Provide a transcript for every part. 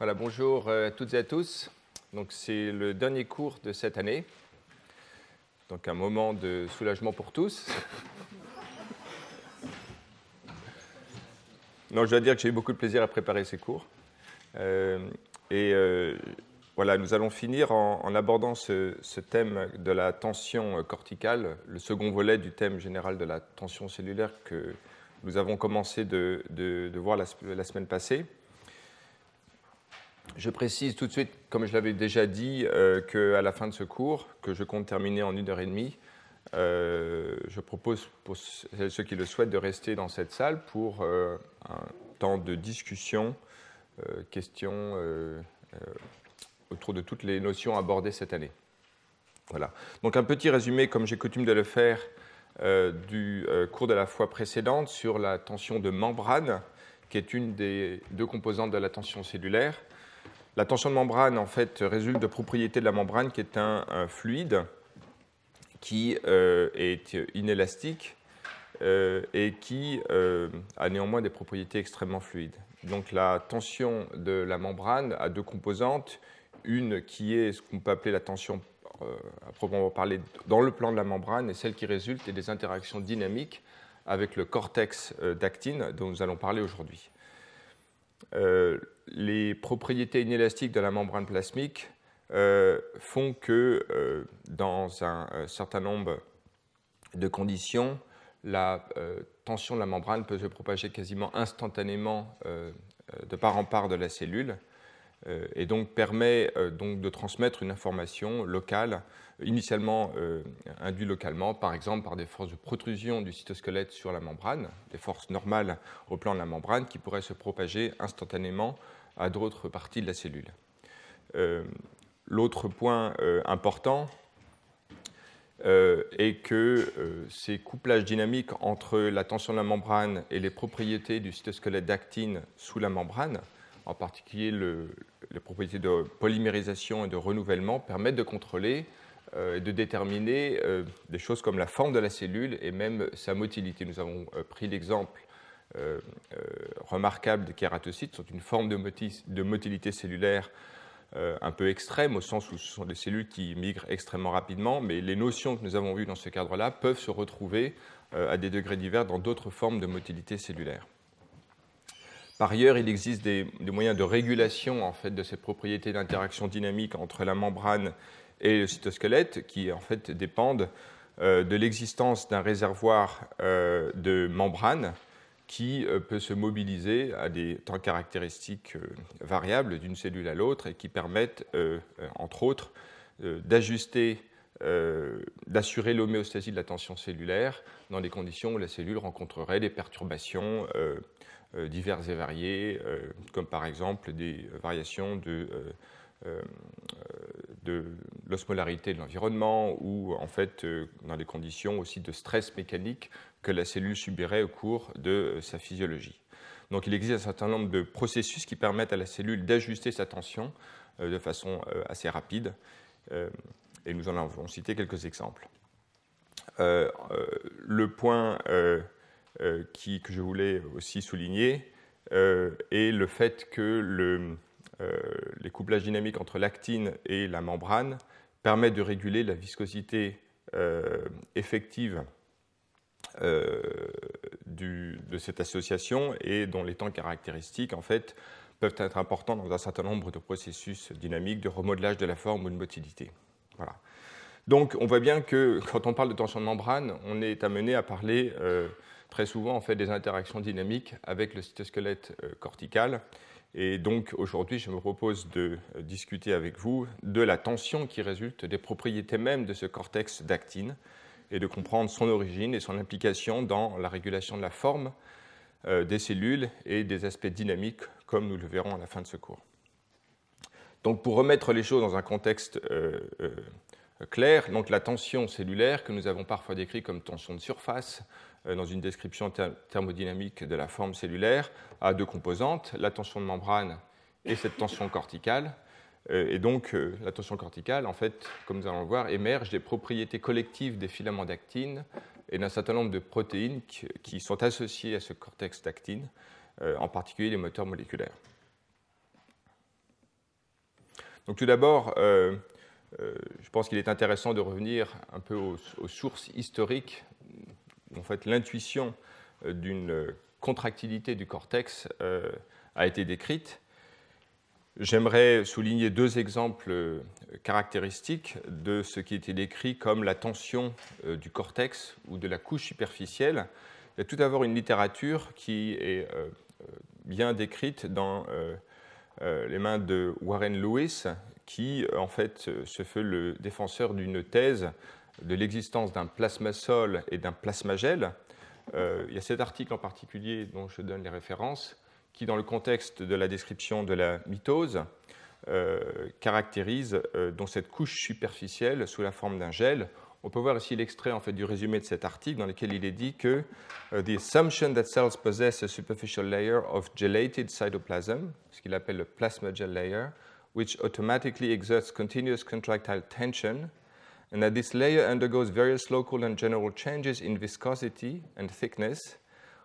Voilà, bonjour euh, à toutes et à tous. Donc c'est le dernier cours de cette année. Donc un moment de soulagement pour tous. non, je dois dire que j'ai eu beaucoup de plaisir à préparer ces cours. Euh, et euh, voilà, nous allons finir en, abordant ce, thème de la tension corticale, le second volet du thème général de la tension cellulaire que nous avons commencé de, voir la, semaine passée. Je précise tout de suite, comme je l'avais déjà dit, euh, qu'à la fin de ce cours, que je compte terminer en une heure et demie, euh, je propose pour ceux qui le souhaitent de rester dans cette salle pour euh, un temps de discussion, questions autour de toutes les notions abordées cette année. Voilà. Donc un petit résumé, comme j'ai coutume de le faire, du cours de la fois précédente sur la tension de membrane, qui est une des deux composantes de la tension cellulaire. La tension de membrane, en fait, résulte de propriétés de la membrane qui est un, fluide qui euh, est inélastique euh, et qui euh, a néanmoins des propriétés extrêmement fluides. Donc la tension de la membrane a deux composantes, une qui est ce qu'on peut appeler la tension à proprement parler dans le plan de la membrane et celle qui résulte des interactions dynamiques avec le cortex d'actine dont nous allons parler aujourd'hui les propriétés inélastiques de la membrane plasmique euh, font que euh, dans un, euh, certain nombre de conditions, la tension de la membrane peut se propager quasiment instantanément de part en part de la cellule et donc permet donc de transmettre une information locale, initialement induite localement, par exemple par des forces de protrusion du cytosquelette sur la membrane, des forces normales au plan de la membrane qui pourraient se propager instantanément à d'autres parties de la cellule. Euh, l'autre point euh, important euh, est que ces couplages dynamiques entre la tension de la membrane et les propriétés du cytosquelette d'actine sous la membrane, en particulier le, les propriétés de polymérisation et de renouvellement, permettent de contrôler et de déterminer des choses comme la forme de la cellule et même sa motilité. Nous avons pris l'exemple euh, euh, remarquables des kératocytes sont une forme de, motilité cellulaire euh, un peu extrême, au sens où ce sont des cellules qui migrent extrêmement rapidement, mais les notions que nous avons vues dans ce cadre-là peuvent se retrouver à des degrés divers dans d'autres formes de motilité cellulaire. Par ailleurs, il existe des, moyens de régulation en fait, de ces propriétés d'interaction dynamique entre la membrane et le cytosquelette qui en fait dépendent de l'existence d'un réservoir de membrane qui euh, peut se mobiliser à des temps caractéristiques euh, variables d'une cellule à l'autre et qui permettent, euh, entre autres, d'ajuster, d'assurer l'homéostasie de la tension cellulaire dans des conditions où la cellule rencontrerait des perturbations diverses et variées, comme par exemple des variations de euh, de l'osmolarité de l'environnement ou en fait euh, dans les conditions aussi de stress mécanique que la cellule subirait au cours de euh, sa physiologie. Donc il existe un certain nombre de processus qui permettent à la cellule d'ajuster sa tension de façon assez rapide et nous en avons cité quelques exemples. le point que je voulais aussi souligner est le fait que le, euh, les couplages dynamiques entre l'actine et la membrane permettent de réguler la viscosité euh, effective euh, de cette association et dont les temps caractéristiques en fait peuvent être importants dans un certain nombre de processus dynamiques de remodelage de la forme ou de motilité. Donc on voit bien que quand on parle de tension de membrane, on est amené à parler très souvent en fait des interactions dynamiques avec le cytosquelette cortical et donc aujourd'hui, je me propose de euh, discuter avec vous de la tension qui résulte des propriétés mêmes de ce cortex d'actine et de comprendre son origine et son implication dans la régulation de la forme euh, des cellules et des aspects dynamiques, comme nous le verrons à la fin de ce cours. Donc pour remettre les choses dans un contexte euh, clair, donc la tension cellulaire que nous avons parfois décrit comme tension de surface, euh, dans une description thermodynamique de la forme cellulaire à deux composantes, la tension de membrane et cette tension corticale. Euh, et donc, euh, la tension corticale, en fait, comme nous allons le voir, émerge des propriétés collectives des filaments d'actine et d'un certain nombre de protéines qui sont associées à ce cortex d'actine, en particulier les moteurs moléculaires. Donc, tout d'abord, je pense qu'il est intéressant de revenir un peu aux sources historiques en fait, l'intuition euh, d'une euh, contractilité du cortex euh, a été décrite. J'aimerais souligner deux exemples caractéristiques de ce qui a été décrit comme la tension du cortex ou de la couche superficielle. Il y a tout d'abord une littérature qui est bien décrite dans les mains de Warren Lewis, qui en fait se fait le défenseur d'une thèse de l'existence d'un plasma sol et d'un plasma gel. Euh, il y a cet article en particulier dont je donne les références, qui, dans le contexte de la description de la mitose, euh, caractérise euh, cette couche superficielle sous la forme d'un gel. On peut voir ici l'extrait en fait, du résumé de cet article dans lequel il est dit que The assumption that cells possess a superficial layer of gelated cytoplasm, ce qu'il appelle le plasma gel layer, which automatically exerts continuous contractile tension and that this layer undergoes various local and general changes in viscosity and thickness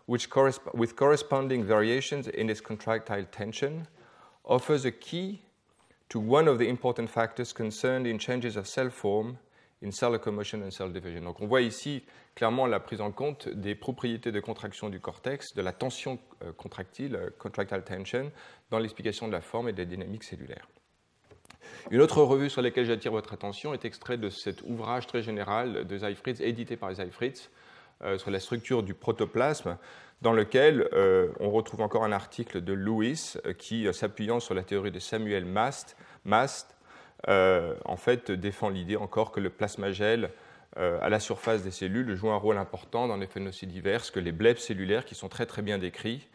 which corresp with corresponding variations in its contractile tension, offers a key to one of the important factors concerned in changes of cell form in cell locomotion and cell division. Donc on voit ici clairement la prise en compte des propriétés de contraction du cortex, de la tension euh, contractile, euh, contractile tension, dans l'explication de la forme et des dynamiques cellulaires. Une autre revue sur laquelle j'attire votre attention est extrait de cet ouvrage très général de Seifritz, édité par Seifritz, euh, sur la structure du protoplasme, dans lequel euh, on retrouve encore un article de Lewis euh, qui, s'appuyant sur la théorie de Samuel Mast, Mast en fait défend l'idée encore que le plasmagel à la surface des cellules joue un rôle important dans les phénomènes divers que les blebs cellulaires qui sont très très bien décrits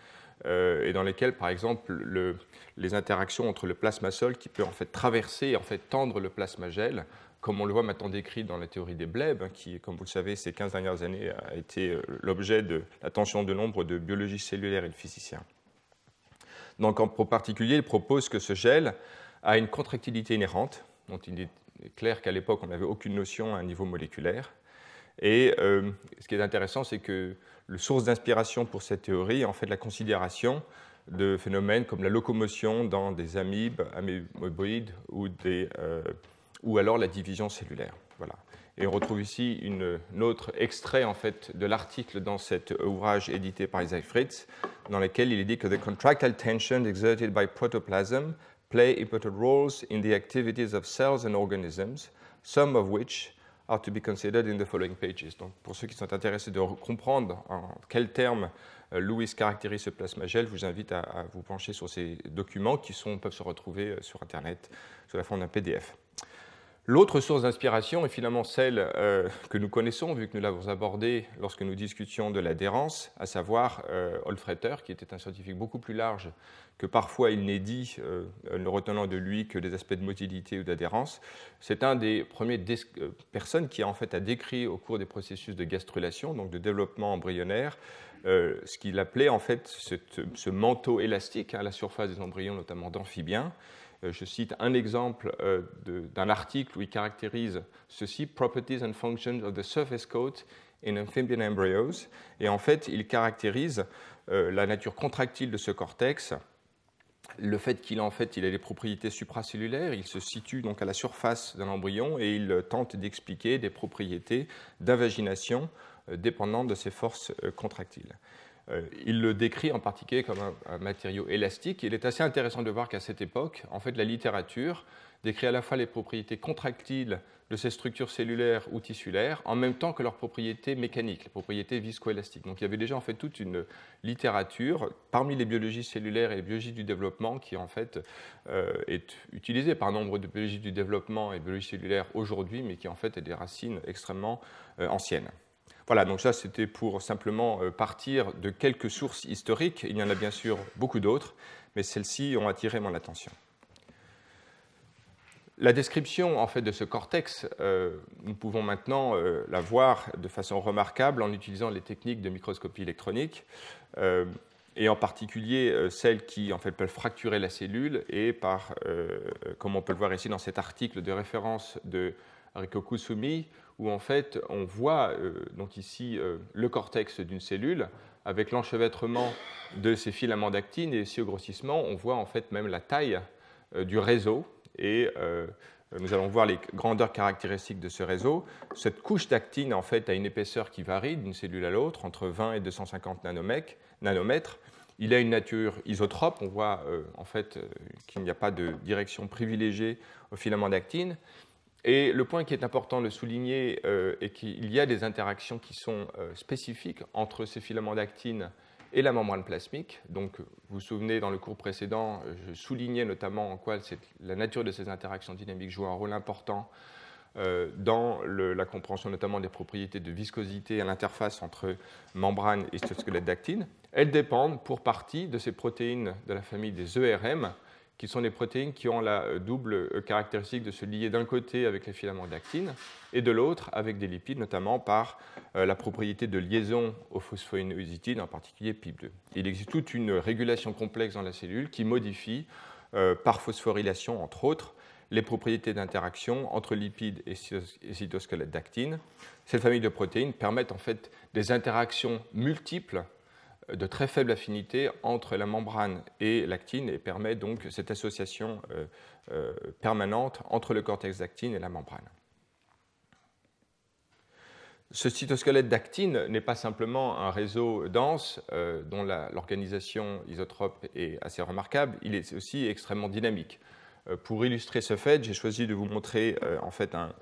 euh, et dans lesquelles, par exemple, les interactions entre le plasma sol qui peut en fait traverser et en fait tendre le plasma gel, comme on le voit maintenant décrit dans la théorie des blebs, hein, qui, comme vous le savez, ces 15 dernières années a été euh, l'objet de l'attention de nombre de biologistes cellulaires et de physiciens. Donc, en particulier, il propose que ce gel a une contractilité inhérente, dont il est clair qu'à l'époque, on n'avait aucune notion à un niveau moléculaire. Et euh, ce qui est intéressant, c'est que la source d'inspiration pour cette théorie est en fait la considération de phénomènes comme la locomotion dans des amibes, améboïdes ou, des, euh, ou alors la division cellulaire. Voilà. Et on retrouve ici une, un autre extrait en fait, de l'article dans cet ouvrage édité par Isaac Fritz, dans lequel il est dit que the contractile tensions exerted by protoplasm play important roles in the activities of cells and organisms, some of which are to be considered in the following pages. Donc, pour ceux qui sont intéressés de comprendre en quels termes euh, Lewis caractérise ce plasmagel, je vous invite à, vous pencher sur ces documents qui sont, peuvent se retrouver euh, sur Internet sous la forme d'un PDF. L'autre source d'inspiration est finalement celle euh, que nous connaissons, vu que nous l'avons abordée lorsque nous discutions de l'adhérence, à savoir euh, Olfretter, qui était un scientifique beaucoup plus large que parfois il n'est dit, euh, ne retenant de lui que des aspects de motilité ou d'adhérence. C'est un des premiers euh, personnes qui a en fait à décrit au cours des processus de gastrulation, donc de développement embryonnaire, euh, ce qu'il appelait en fait ce manteau élastique à la surface des embryons, notamment d'amphibiens. je cite un exemple d'un article où il caractérise ceci Properties and Functions of the Surface Coat in Amphibian Embryos. Et en fait, il caractérise la nature contractile de ce cortex, le fait qu'il en fait, il a des propriétés supracellulaires, il se situe donc à la surface d'un embryon et il tente d'expliquer des propriétés d'invagination euh, dépendantes de ses forces euh, contractiles. Euh, il le décrit en particulier comme un matériau élastique. Il est assez intéressant de voir qu'à cette époque, en fait, la littérature décrit à la fois les propriétés contractiles de ces structures cellulaires ou tissulaires, en même temps que leurs propriétés mécaniques, les propriétés viscoélastiques. Donc il y avait déjà en fait toute une littérature parmi les biologies cellulaires et les biologies du développement qui en fait euh, est utilisée par nombre de biologies du développement et biologies cellulaires aujourd'hui, mais qui en fait a des racines extrêmement euh, anciennes. Voilà, donc ça c'était pour simplement euh, partir de quelques sources historiques. Il y en a bien sûr beaucoup d'autres, mais celles-ci ont attiré mon attention. La description en fait, de ce cortex, euh, nous pouvons maintenant euh, la voir de façon remarquable en utilisant les techniques de microscopie électronique, euh, et en particulier celles qui en fait, peuvent fracturer la cellule, et par, comme on peut le voir ici dans cet article de référence de Rikoku Sumi, où en fait on voit donc ici le cortex d'une cellule avec l'enchevêtrement de ces filaments d'actine, et si au grossissement, on voit en fait même la taille du réseau et euh, nous allons voir les grandeurs caractéristiques de ce réseau. Cette couche d'actine, en fait, a une épaisseur qui varie d'une cellule à l'autre, entre 20 et 250 nanomètres. Il a une nature isotrope, on voit euh, en fait euh, qu'il n'y a pas de direction privilégiée au filament d'actine. Et le point qui est important de souligner est qu'il y a des interactions qui sont spécifiques entre ces filaments d'actine et la membrane plasmique. Donc, euh, vous vous souvenez, dans le cours précédent, euh, je soulignais notamment en quoi la nature de ces interactions dynamiques joue un rôle important euh, dans la compréhension notamment des propriétés de viscosité à l'interface entre membrane et squelette d'actine. Elles dépendent pour partie de ces protéines de la famille des ERM qui sont des protéines qui ont la euh, double euh, caractéristique de se lier d'un côté avec les filaments d'actine et de l'autre avec des lipides, notamment par euh, la propriété de liaison aux phosphoinositides, en particulier PIP2. Il existe toute une régulation complexe dans la cellule qui modifie, par phosphorylation entre autres, les propriétés d'interaction entre lipides et cytosquelette d'actine. Cette famille de protéines permet en fait des interactions multiples de très faible affinité entre la membrane et l'actine et permet donc cette association euh, euh, permanente entre le cortex d'actine et la membrane. Ce cytosquelette d'actine n'est pas simplement un réseau dense euh, dont l'organisation isotrope est assez remarquable, il est aussi extrêmement dynamique. pour illustrer ce fait, j'ai choisi de vous montrer en fait un,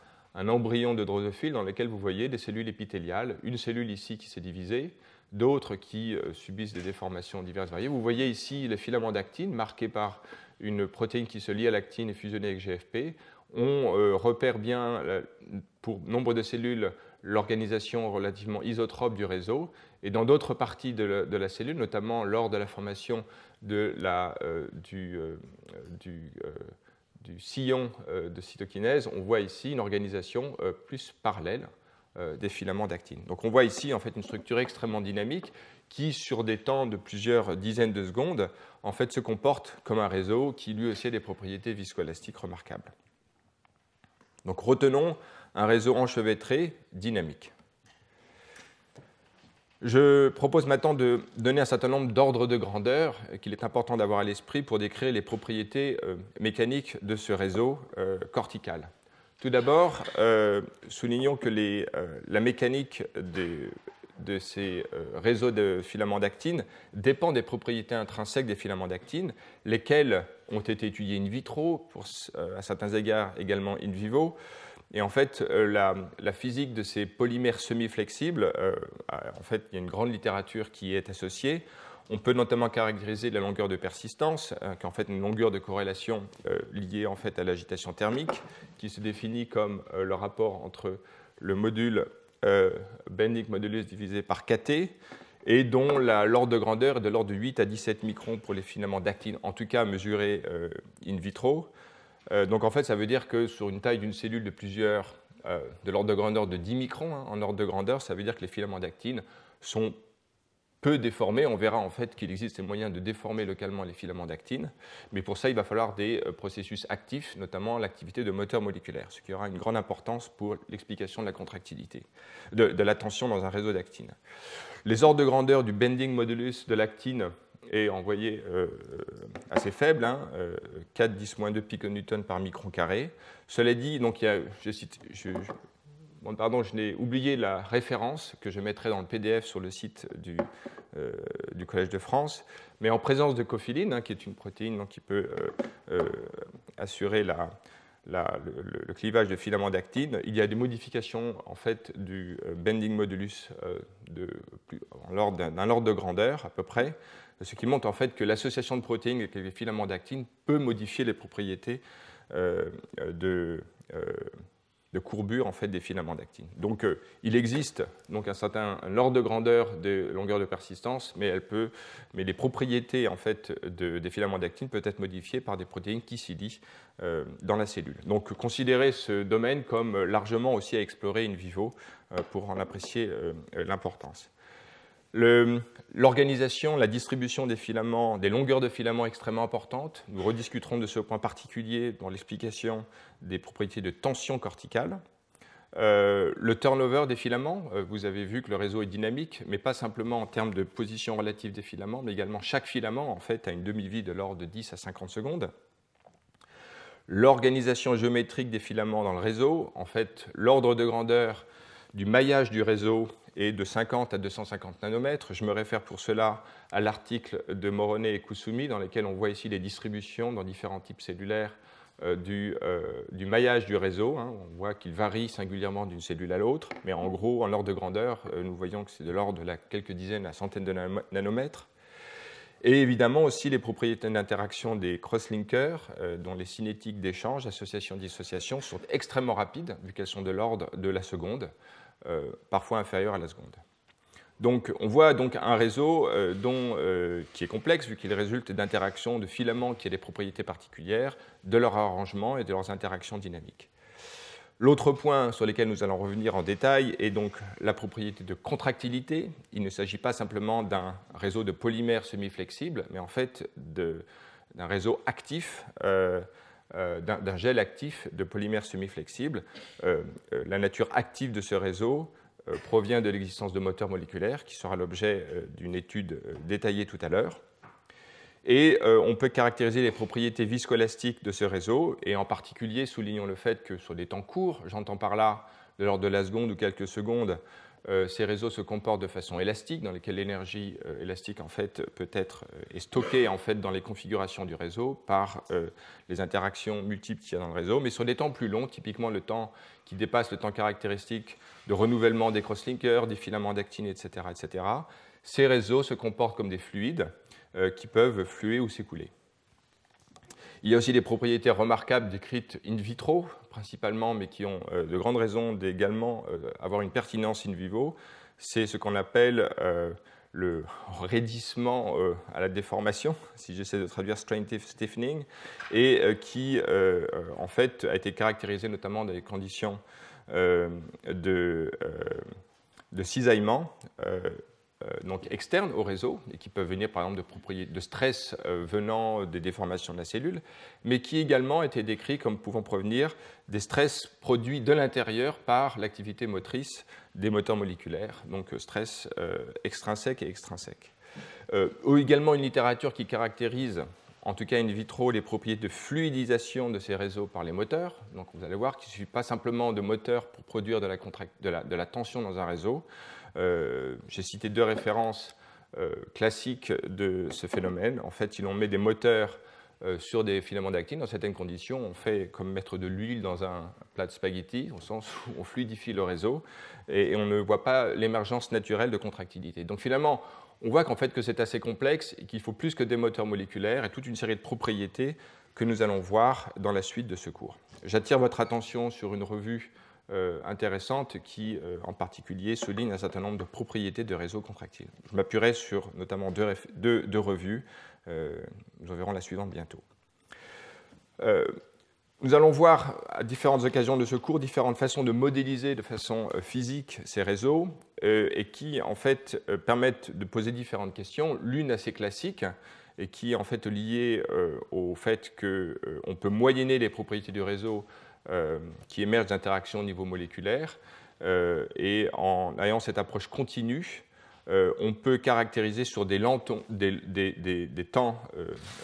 embryon de drosophile dans lequel vous voyez des cellules épithéliales, une cellule ici qui s'est divisée, d'autres qui euh, subissent des déformations diverses variées. Vous voyez ici les filaments d'actine marqués par une protéine qui se lie à l'actine et fusionnée avec GFP. On euh, repère bien, pour nombre de cellules, l'organisation relativement isotrope du réseau. Et dans d'autres parties de la, cellule, notamment lors de la formation euh, du, sillon de cytokinèse, on voit ici une organisation plus parallèle. Euh, des filaments d'actine. Donc on voit ici en fait une structure extrêmement dynamique qui, sur des temps de plusieurs dizaines de secondes, en fait se comporte comme un réseau qui lui aussi a des propriétés viscoélastiques remarquables. Donc retenons un réseau enchevêtré dynamique. Je propose maintenant de donner un certain nombre d'ordres de grandeur qu'il est important d'avoir à l'esprit pour décrire les propriétés euh, mécaniques de ce réseau euh, cortical. Tout d'abord, euh, soulignons que euh, la mécanique de ces euh, réseaux de filaments d'actine dépend des propriétés intrinsèques des filaments d'actine, lesquels ont été étudiés in vitro, à certains égards également in vivo. Et en fait, la, physique de ces polymères semi-flexibles, en fait, il y a une grande littérature qui y est associée. On peut notamment caractériser la longueur de persistance, euh, qui est en fait une longueur de corrélation euh, liée en fait à l'agitation thermique, qui se définit comme euh, le rapport entre le module Bending modulus divisé par kT et dont l'ordre de grandeur est de l'ordre de 8 à 17 microns pour les filaments d'actine, en tout cas mesurés in vitro. donc en fait, ça veut dire que sur une taille d'une cellule de plusieurs, de l'ordre de grandeur de 10 microns, hein, en ordre de grandeur, ça veut dire que les filaments d'actine sont peut déformer. On verra en fait qu'il existe des moyens de déformer localement les filaments d'actine, mais pour ça, il va falloir des euh, processus actifs, notamment l'activité de moteurs moléculaires, ce qui aura une grande importance pour l'explication de la contractilité, de, la tension dans un réseau d'actine. Les ordres de grandeur du bending modulus de l'actine est envoyé euh, euh, assez faible, 4 10 2 piconewtons par micron carré. Cela dit, donc il y a, je, cite, je pardon, je n'ai oublié la référence que je mettrai dans le PDF sur le site euh, du, Collège de France, mais en présence de cofiline, hein, qui est une protéine donc, qui peut euh, euh, assurer le, clivage de filaments d'actine, il y a des modifications en fait, du bending modulus d'un ordre de grandeur à peu près, ce qui montre en fait que l'association de protéines avec les filaments d'actine peut modifier les propriétés de de courbure en fait, des filaments d'actine. Donc euh, il existe donc un certain ordre de grandeur de longueur de persistance, mais, elle peut, mais les propriétés en fait, des filaments d'actine peuvent être modifiées par des protéines qui s'y lient euh, dans la cellule. Donc considérer ce domaine comme largement aussi à explorer in vivo euh, pour en apprécier l'importance. L'organisation, la distribution des filaments, des longueurs de filaments extrêmement importantes. Nous rediscuterons de ce point particulier dans l'explication des propriétés de tension corticale. Euh, le turnover des filaments, euh, vous avez vu que le réseau est dynamique, mais pas simplement en termes de position relative des filaments, mais également chaque filament en fait a une demi-vie de l'ordre de 10 à 50 secondes. L'organisation géométrique des filaments dans le réseau, en fait l'ordre de grandeur du maillage du réseau et de 50 à 250 nanomètres. Je me réfère pour cela à l'article de Moroney et Kusumi, dans lequel on voit ici les distributions dans différents types cellulaires euh, euh, du, maillage du réseau. Hein. On voit qu'il varie singulièrement d'une cellule à l'autre, mais en gros, en ordre de grandeur, euh, nous voyons que c'est de l'ordre de la quelques dizaines à centaines de nanomètres. Et évidemment aussi les propriétés d'interaction des crosslinkers, dont les cinétiques d'échange, association-dissociation, sont extrêmement rapides, vu qu'elles sont de l'ordre de la seconde. Euh, parfois inférieure à la seconde. Donc, on voit donc un réseau euh, dont, euh, qui est complexe vu qu'il résulte d'interactions de filaments qui ont des propriétés particulières, de leur arrangement et de leurs interactions dynamiques. L'autre point sur lequel nous allons revenir en détail est donc la propriété de contractilité. Il ne s'agit pas simplement d'un réseau de polymères semi-flexibles, mais en fait d'un réseau actif. Euh, d'un gel actif de polymère semi flexible euh, euh, la nature active de ce réseau provient de l'existence de moteurs moléculaires, qui sera l'objet d'une étude détaillée tout à l'heure. Et on peut caractériser les propriétés viscoélastiques de ce réseau, et en particulier soulignons le fait que sur des temps courts, j'entends par là de l'ordre de la seconde ou quelques secondes, euh, ces réseaux se comportent de façon élastique, dans laquelle l'énergie euh, élastique en fait peut être euh, est stockée en fait dans les configurations du réseau par les interactions multiples qu'il y a dans le réseau, mais sur des temps plus longs, typiquement le temps qui dépasse le temps caractéristique de renouvellement des crosslinkers, des filaments d'actine, etc., etc. Ces réseaux se comportent comme des fluides qui peuvent fluer ou s'écouler. Il y a aussi des propriétés remarquables décrites in vitro, principalement, mais qui ont euh, de grandes raisons d'également euh, avoir une pertinence in vivo. C'est ce qu'on appelle euh, le raidissement à la déformation, si j'essaie de traduire strain stiffening, et qui, en fait, a été caractérisé notamment dans les conditions de cisaillement euh, donc externes au réseau et qui peuvent venir par exemple de, stress euh, venant des déformations de la cellule, mais qui également été décrits comme pouvant provenir des stress produits de l'intérieur par l'activité motrice des moteurs moléculaires, donc stress euh, extrinsèque et extrinsèque. ou également une littérature qui caractérise, en tout cas in vitro, les propriétés de fluidisation de ces réseaux par les moteurs. Donc vous allez voir qu'il ne suffit pas simplement de moteurs pour produire de la tension dans un réseau, euh, j'ai cité deux références euh, classiques de ce phénomène. En fait, si l'on met des moteurs euh, sur des filaments d'actine, dans certaines conditions, on fait comme mettre de l'huile dans un plat de spaghetti, au sens où on fluidifie le réseau et on ne voit pas l'émergence naturelle de contractilité. Donc finalement, on voit qu'en fait que c'est assez complexe et qu'il faut plus que des moteurs moléculaires et toute une série de propriétés que nous allons voir dans la suite de ce cours. J'attire votre attention sur une revue euh, intéressante qui, euh, en particulier, souligne un certain nombre de propriétés de réseaux contractiles. Je m'appuierai sur notamment deux, revues. Euh, nous en verrons la suivante bientôt. nous allons voir à différentes occasions de ce cours différentes façons de modéliser de façon physique ces réseaux et qui, en fait, permettent de poser différentes questions, l'une assez classique et qui en fait liée au fait qu'on peut moyenner les propriétés du réseau euh, qui émergent d'interactions au niveau moléculaire. Euh, et en ayant cette approche continue, euh, on peut caractériser sur des, temps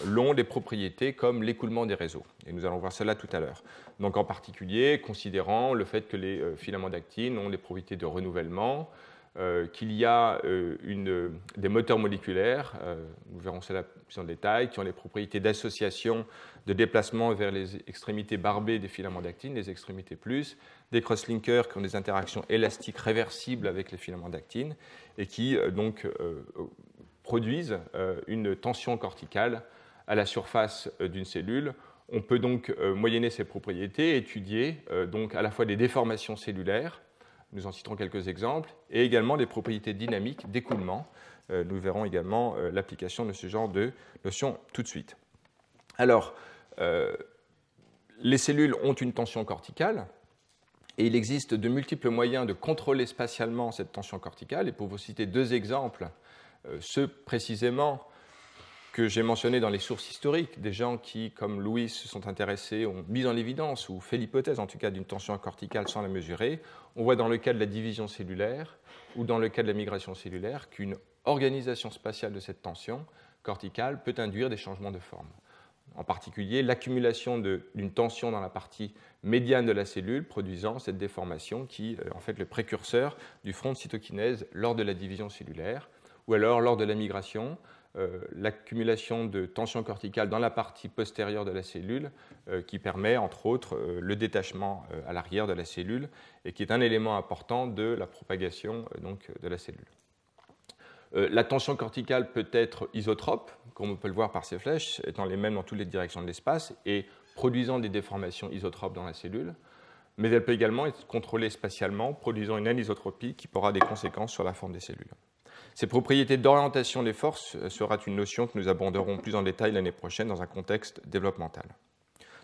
longs des propriétés comme l'écoulement des réseaux. Et nous allons voir cela tout à l'heure. Donc en particulier, considérant le fait que les filaments d'actine ont des propriétés de renouvellement, euh, qu'il y a euh, euh, des moteurs moléculaires, nous verrons cela plus en détail, qui ont les propriétés d'association, de déplacement vers les extrémités barbées des filaments d'actine, les extrémités plus, des crosslinkers qui ont des interactions élastiques réversibles avec les filaments d'actine et qui donc produisent une tension corticale à la surface d'une cellule on peut donc, moyenner ces propriétés, étudier donc à la fois des déformations cellulaires nous en citerons quelques exemples, et également des propriétés dynamiques d'écoulement. Euh, nous verrons également euh, l'application de ce genre de notion tout de suite. Alors, euh, les cellules ont une tension corticale, et il existe de multiples moyens de contrôler spatialement cette tension corticale, et pour vous citer deux exemples, ce précisément que j'ai mentionné dans les sources historiques, des gens qui, comme Louis, se sont intéressés, ont mis en évidence, ou fait l'hypothèse en tout cas d'une tension corticale sans la mesurer, on voit dans le cas de la division cellulaire ou dans le cas de la migration cellulaire qu'une organisation spatiale de cette tension corticale peut induire des changements de forme. En particulier, l'accumulation d'une tension dans la partie médiane de la cellule produisant cette déformation qui est euh, en fait le précurseur du front de cytokinèse lors de la division cellulaire ou alors lors de la migration, euh, l'accumulation de tension corticale dans la partie postérieure de la cellule euh, qui permet entre autres euh, le détachement à l'arrière de la cellule et qui est un élément important de la propagation donc, de la cellule. La tension corticale peut être isotrope, comme on peut le voir par ces flèches, étant les mêmes dans toutes les directions de l'espace et produisant des déformations isotropes dans la cellule, mais elle peut également être contrôlée spatialement, produisant une anisotropie qui pourra des conséquences sur la forme des cellules. Ces propriétés d'orientation des forces euh, sera une notion que nous aborderons plus en détail l'année prochaine dans un contexte développemental.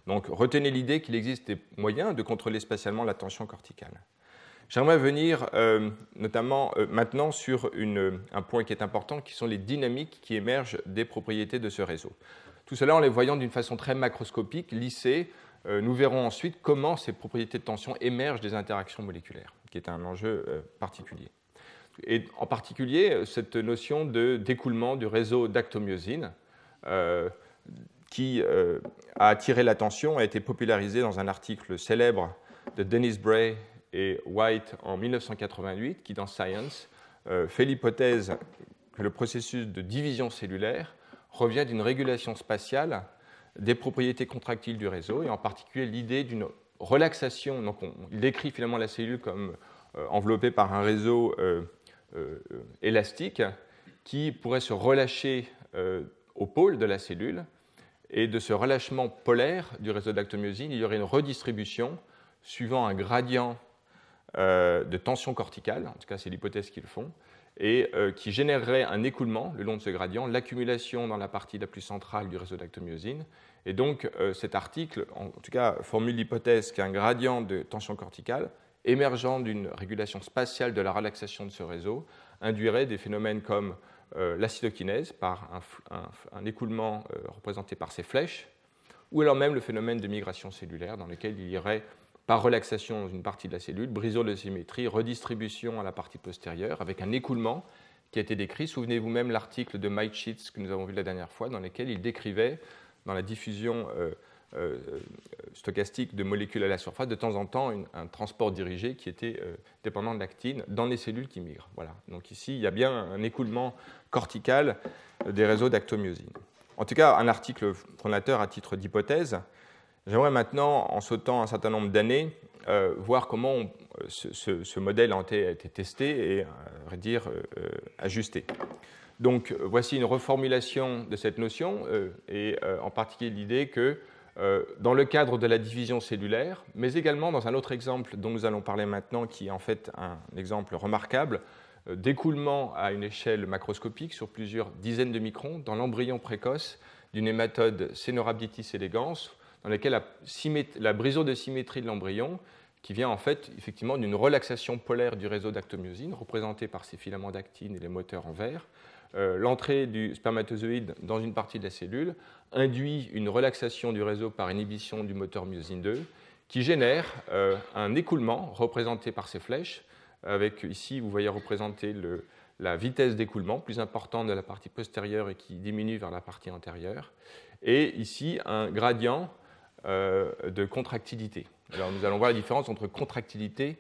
Donc retenez l'idée qu'il existe des moyens de contrôler spatialement la tension corticale. J'aimerais venir euh, notamment euh, maintenant sur un point qui est important, qui sont les dynamiques qui émergent des propriétés de ce réseau. Tout cela en les voyant d'une façon très macroscopique, lissée, nous verrons ensuite comment ces propriétés de tension émergent des interactions moléculaires, qui est un enjeu particulier et en particulier euh, cette notion de découlement du réseau d'actomyosine euh, qui euh, a attiré l'attention, a été popularisée dans un article célèbre de Dennis Bray et White en 1988 qui dans Science fait l'hypothèse que le processus de division cellulaire revient d'une régulation spatiale des propriétés contractiles du réseau et en particulier l'idée d'une relaxation. Donc on, il décrit finalement la cellule comme enveloppée par un réseau euh, euh, élastique qui pourrait se relâcher euh, au pôle de la cellule. Et de ce relâchement polaire du réseau d'actomyosine, il y aurait une redistribution suivant un gradient de tension corticale, en tout cas c'est l'hypothèse qu'ils font, et qui générerait un écoulement le long de ce gradient, l'accumulation dans la partie la plus centrale du réseau d'actomyosine. Et donc cet article, en tout cas, formule l'hypothèse qu'un gradient de tension corticale émergent d'une régulation spatiale de la relaxation de ce réseau induirait des phénomènes comme euh, l'acidokinèse par un, écoulement euh, représenté par ces flèches, ou alors même le phénomène de migration cellulaire dans lequel il y aurait par relaxation dans une partie de la cellule, brisure de symétrie, redistribution à la partie postérieure avec un écoulement qui a été décrit. Souvenez-vous même l'article de Mike Sheets que nous avons vu la dernière fois dans lequel il décrivait dans la diffusion euh, euh, euh, stochastique de molécules à la surface, de temps en temps un transport dirigé qui était euh, dépendant de l'actine dans les cellules qui migrent. Voilà. Donc ici, il y a bien un écoulement cortical des réseaux d'actomyosine. En tout cas, un article fondateur à titre d'hypothèse. J'aimerais maintenant, en sautant un certain nombre d'années, voir comment ce, modèle a été testé et, à dire, ajusté. Donc, voici une reformulation de cette notion, et en particulier l'idée que euh, dans le cadre de la division cellulaire, mais également dans un autre exemple dont nous allons parler maintenant, qui est en fait un exemple remarquable euh, d'écoulement à une échelle macroscopique sur plusieurs dizaines de microns dans l'embryon précoce d'une hématode senorabditis elegans, dans laquelle la, la de symétrie de l'embryon, qui vient en fait effectivement d'une relaxation polaire du réseau d'actomyosine, représentée par ces filaments d'actine et les moteurs en vert, euh, l'entrée du spermatozoïde dans une partie de la cellule induit une relaxation du réseau par inhibition du moteur myosine 2 qui génère euh, un écoulement représenté par ces flèches, avec ici, vous voyez représenter la vitesse d'écoulement, plus importante de la partie postérieure et qui diminue vers la partie antérieure, et ici un gradient euh, de contractilité. Alors nous allons voir la différence entre contractilité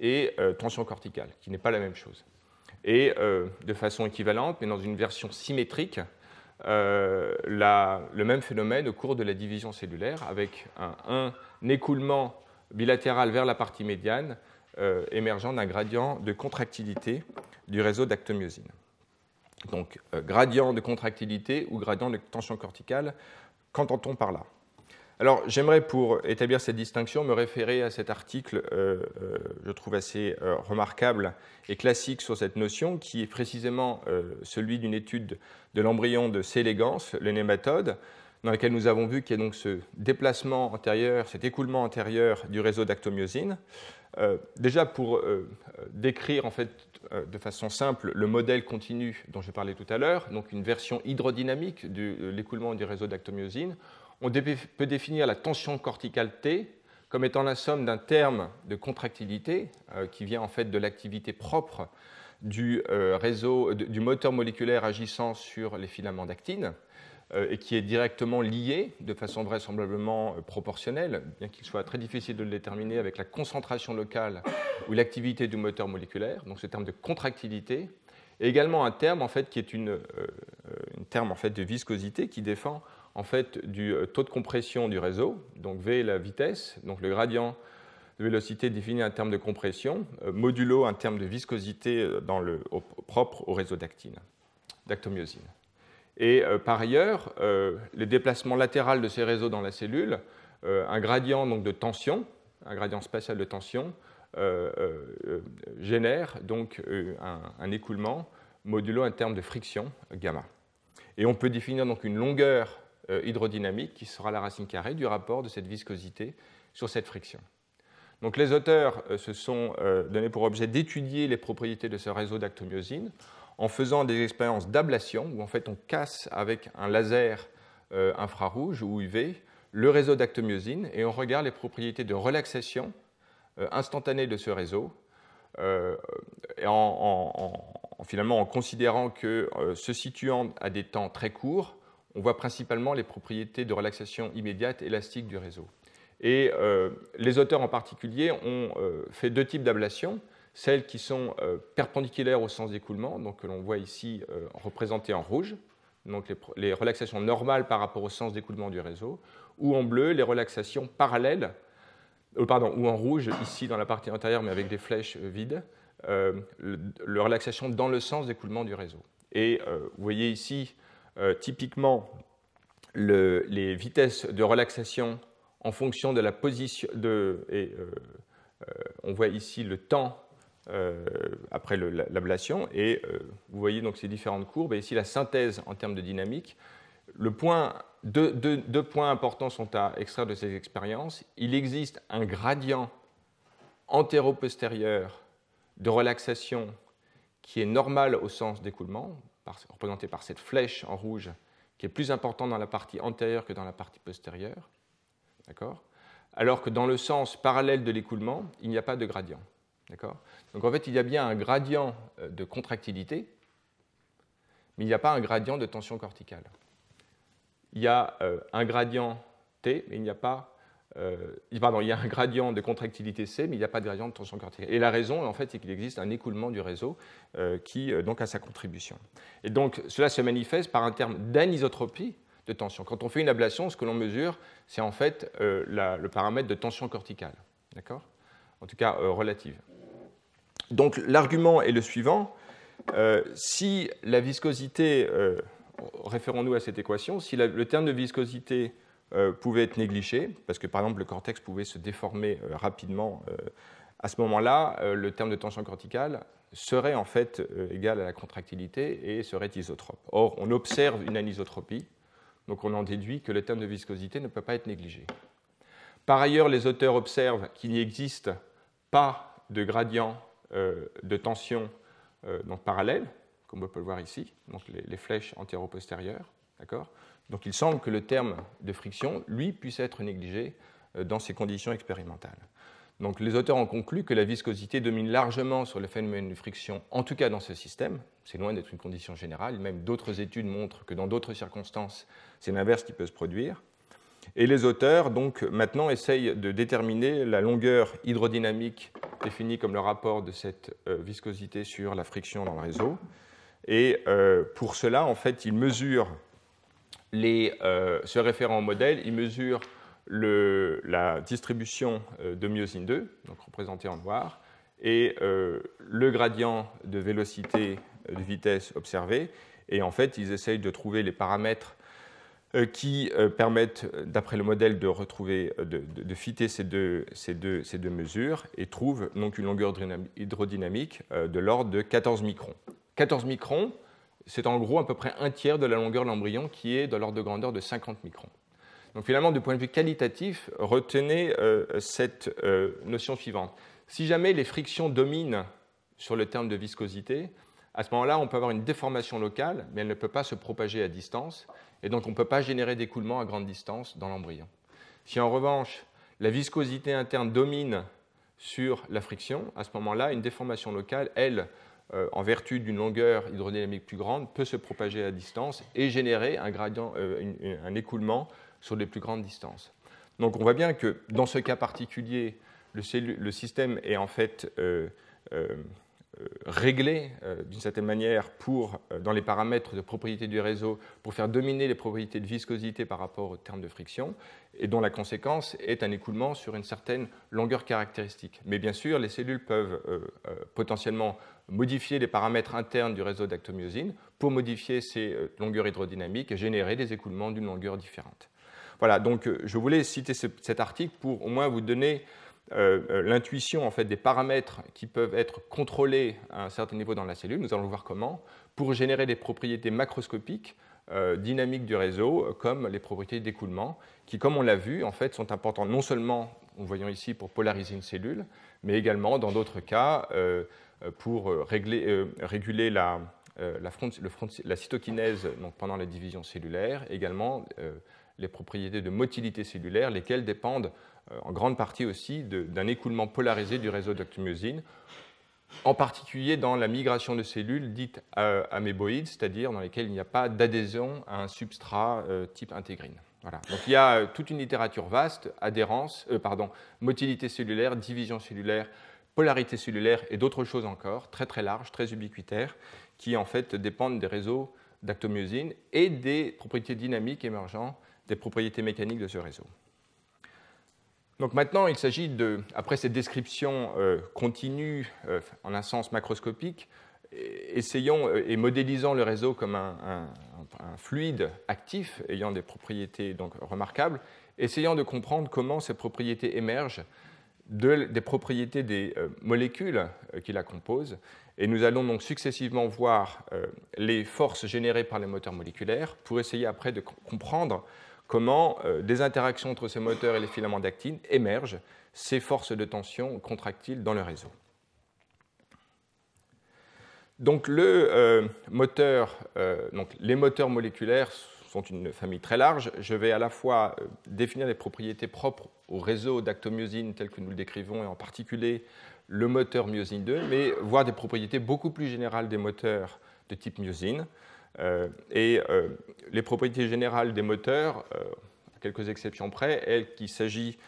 et tension corticale, qui n'est pas la même chose. Et euh, de façon équivalente, mais dans une version symétrique, euh, le même phénomène au cours de la division cellulaire, avec un, écoulement bilatéral vers la partie médiane euh, émergeant d'un gradient de contractilité du réseau d'actomyosine. Donc, gradient de contractilité ou gradient de tension corticale, qu'entend-on par là alors j'aimerais pour établir cette distinction me référer à cet article, euh, euh, je trouve assez euh, remarquable et classique sur cette notion, qui est précisément celui d'une étude de l'embryon de C. le nématode, dans laquelle nous avons vu qu'il y a donc ce déplacement antérieur, cet écoulement antérieur du réseau d'actomyosine. déjà pour décrire en fait de façon simple le modèle continu dont je parlais tout à l'heure, donc une version hydrodynamique de l'écoulement du réseau d'actomyosine, on peut définir la tension corticale T comme étant la somme d'un terme de contractilité euh, qui vient en fait de l'activité propre du euh, réseau du moteur moléculaire agissant sur les filaments d'actine euh, et qui est directement lié de façon vraisemblablement proportionnelle, bien qu'il soit très difficile de le déterminer avec la concentration locale ou l'activité du moteur moléculaire, donc ce terme de contractilité, est également un terme en fait qui est une, terme en fait de viscosité qui défend en fait du euh, taux de compression du réseau, donc V la vitesse, donc le gradient de vélocité défini en termes de compression, euh, modulo en termes de viscosité euh, propre au réseau d'actine, d'actomyosine. Et par ailleurs, les déplacements latéraux de ces réseaux dans la cellule, un gradient donc, de tension, un gradient spatial de tension, génère donc un, écoulement modulo en termes de friction gamma. Et on peut définir donc une longueur euh, hydrodynamique qui sera la racine carrée du rapport de cette viscosité sur cette friction. Donc les auteurs euh, se sont euh, donnés pour objet d'étudier les propriétés de ce réseau d'actomyosine en faisant des expériences d'ablation où en fait on casse avec un laser infrarouge ou UV le réseau d'actomyosine et on regarde les propriétés de relaxation instantanée de ce réseau et en, finalement en considérant que se situant à des temps très courts, on voit principalement les propriétés de relaxation immédiate élastique du réseau. Et euh, les auteurs en particulier ont euh, fait deux types d'ablation, celles qui sont euh, perpendiculaires au sens d'écoulement, donc que l'on voit ici représentées en rouge, donc les, relaxations normales par rapport au sens d'écoulement du réseau, ou en bleu les relaxations parallèles, pardon, ou en rouge ici dans la partie intérieure, mais avec des flèches vides, les relaxations relaxation dans le sens d'écoulement du réseau. Et vous voyez ici euh, typiquement, les vitesses de relaxation en fonction de la position de, et, euh, euh, on voit ici le temps après l'ablation. Et vous voyez donc ces différentes courbes. Et ici, la synthèse en termes de dynamique. Le point, deux, deux, points importants sont à extraire de ces expériences. Il existe un gradient antéro-postérieur de relaxation qui est normal au sens d'écoulement représenté par cette flèche en rouge, qui est plus importante dans la partie antérieure que dans la partie postérieure, d'accord alors que dans le sens parallèle de l'écoulement, il n'y a pas de gradient. D'accord Donc en fait, il y a bien un gradient euh, de contractilité, mais il n'y a pas un gradient de tension corticale. Il y a euh, un gradient T, mais il n'y a pas euh, il y a un gradient de contractilité C, mais il n'y a pas de gradient de tension corticale. Et la raison, en fait, c'est qu'il existe un écoulement du réseau euh, qui euh, donc a sa contribution. Et donc, cela se manifeste par un terme d'anisotropie de tension. Quand on fait une ablation, ce que l'on mesure, c'est en fait le paramètre de tension corticale, d'accord En tout cas, relative. Donc, l'argument est le suivant. si la viscosité, référons-nous à cette équation, si le terme de viscosité euh, pouvait être négligé, parce que par exemple le cortex pouvait se déformer euh, rapidement. Euh, à ce moment-là, le terme de tension corticale serait en fait égal à la contractilité et serait isotrope. Or, on observe une anisotropie, donc on en déduit que le terme de viscosité ne peut pas être négligé. Par ailleurs, les auteurs observent qu'il n'existe pas de gradient de tension parallèle, comme on peut le voir ici, donc les, flèches antéro-postérieures. Donc il semble que le terme de friction, lui, puisse être négligé euh, dans ces conditions expérimentales. Donc les auteurs ont conclu que la viscosité domine largement sur le phénomène de friction, en tout cas dans ce système. C'est loin d'être une condition générale. Même d'autres études montrent que dans d'autres circonstances, c'est l'inverse qui peut se produire. Et les auteurs, donc, maintenant essayent de déterminer la longueur hydrodynamique définie comme le rapport de cette euh, viscosité sur la friction dans le réseau. Et euh, pour cela, en fait, ils mesurent euh, ce référent modèle, il mesure la distribution euh, de myosine 2, donc représentée en noir, et euh, le gradient de vélocité de vitesse observé. Et en fait, ils essayent de trouver les paramètres qui permettent, d'après le modèle, de retrouver, de, fitter ces deux, ces deux, mesures et trouvent donc une longueur hydrodynamique de l'ordre de 14 microns. 14 microns, c'est en gros à peu près un tiers de la longueur de l'embryon qui est de l'ordre de grandeur de 50 microns. Donc finalement, du point de vue qualitatif, retenez euh, cette euh, notion suivante. Si jamais les frictions dominent sur le terme de viscosité, à ce moment-là, on peut avoir une déformation locale, mais elle ne peut pas se propager à distance, et donc on ne peut pas générer d'écoulement à grande distance dans l'embryon. Si en revanche, la viscosité interne domine sur la friction, à ce moment-là, une déformation locale, elle, euh, en vertu d'une longueur hydrodynamique plus grande, peut se propager à distance et générer un, gradient, euh, un écoulement sur les plus grandes distances. Donc on voit bien que dans ce cas particulier, le, système est en fait euh, euh, régler euh, d'une certaine manière euh, dans les paramètres de propriété du réseau pour faire dominer les propriétés de viscosité par rapport aux termes de friction, et dont la conséquence est un écoulement sur une certaine longueur caractéristique. Mais bien sûr, les cellules peuvent potentiellement modifier les paramètres internes du réseau d'actomyosine pour modifier ces longueurs hydrodynamiques et générer des écoulements d'une longueur différente. Voilà, donc je voulais citer cet article pour au moins vous donner euh, euh, l'intuition en fait, des paramètres qui peuvent être contrôlés à un certain niveau dans la cellule, nous allons voir comment, pour générer des propriétés macroscopiques euh, dynamiques du réseau, comme les propriétés d'écoulement, qui, comme on l'a vu, en fait, sont importantes non seulement, nous voyons ici, pour polariser une cellule, mais également, dans d'autres cas, pour réguler la, la, cytokinèse pendant la division cellulaire, également les propriétés de motilité cellulaire, lesquelles dépendent euh, en grande partie aussi d'un écoulement polarisé du réseau dactomyosine, en particulier dans la migration de cellules dites euh, améboïdes, c'est-à-dire dans lesquelles il n'y a pas d'adhésion à un substrat euh, type intégrine. Donc il y a toute une littérature vaste, adhérence, pardon, motilité cellulaire, division cellulaire, polarité cellulaire et d'autres choses encore, très très larges, très ubiquitaires, qui en fait dépendent des réseaux d'actomyosine et des propriétés dynamiques émergentes des propriétés mécaniques de ce réseau. Donc maintenant, il s'agit de, après cette description euh, continue, euh, en un sens macroscopique, essayons euh, et modélisons le réseau comme un, fluide actif ayant des propriétés donc remarquables, essayons de comprendre comment ces propriétés émergent de, des propriétés des molécules qui la composent. Et nous allons donc successivement voir les forces générées par les moteurs moléculaires pour essayer après de comprendre comment euh, des interactions entre ces moteurs et les filaments d'actine émergent ces forces de tension contractiles dans le réseau. Euh, euh, donc, les moteurs moléculaires sont une famille très large. Je vais à la fois définir des propriétés propres au réseau d'actomyosine tel que nous le décrivons, et en particulier le moteur myosine 2, mais voir des propriétés beaucoup plus générales des moteurs de type myosine. Euh, et euh, les propriétés générales des moteurs, euh, à quelques exceptions près, est qu'il s'agit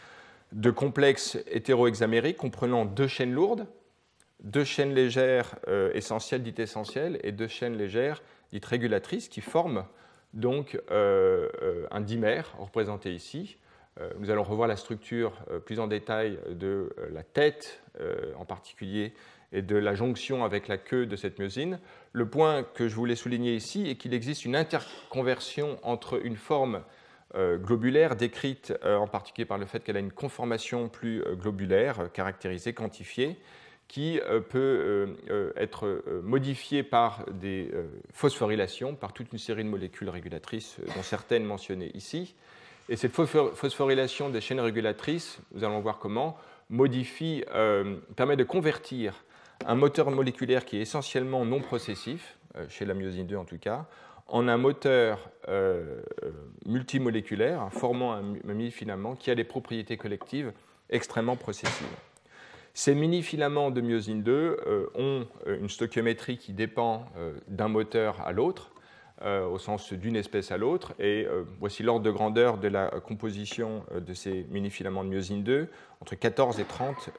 de complexes hétérohexamériques comprenant deux chaînes lourdes, deux chaînes légères essentielles dites essentielles et deux chaînes légères dites régulatrices qui forment donc un dimère représenté ici. nous allons revoir la structure plus en détail de la tête en particulier et de la jonction avec la queue de cette myosine. Le point que je voulais souligner ici est qu'il existe une interconversion entre une forme euh, globulaire décrite euh, en particulier par le fait qu'elle a une conformation plus euh, globulaire, caractérisée, quantifiée, qui peut être modifiée par des phosphorylations, par toute une série de molécules régulatrices, dont certaines mentionnées ici. Et cette phosphorylation des chaînes régulatrices, nous allons voir comment, modifie, permet de convertir un moteur moléculaire qui est essentiellement non processif, euh, chez la myosine 2 en tout cas, en un moteur euh, euh, multimoléculaire formant un mini-filament qui a des propriétés collectives extrêmement processives. Ces mini-filaments de myosine 2 ont une stoichiométrie qui dépend d'un moteur à l'autre, euh, au sens d'une espèce à l'autre. Et euh, voici l'ordre de grandeur de la composition euh, de ces mini-filaments de myosine 2, entre 14 et 30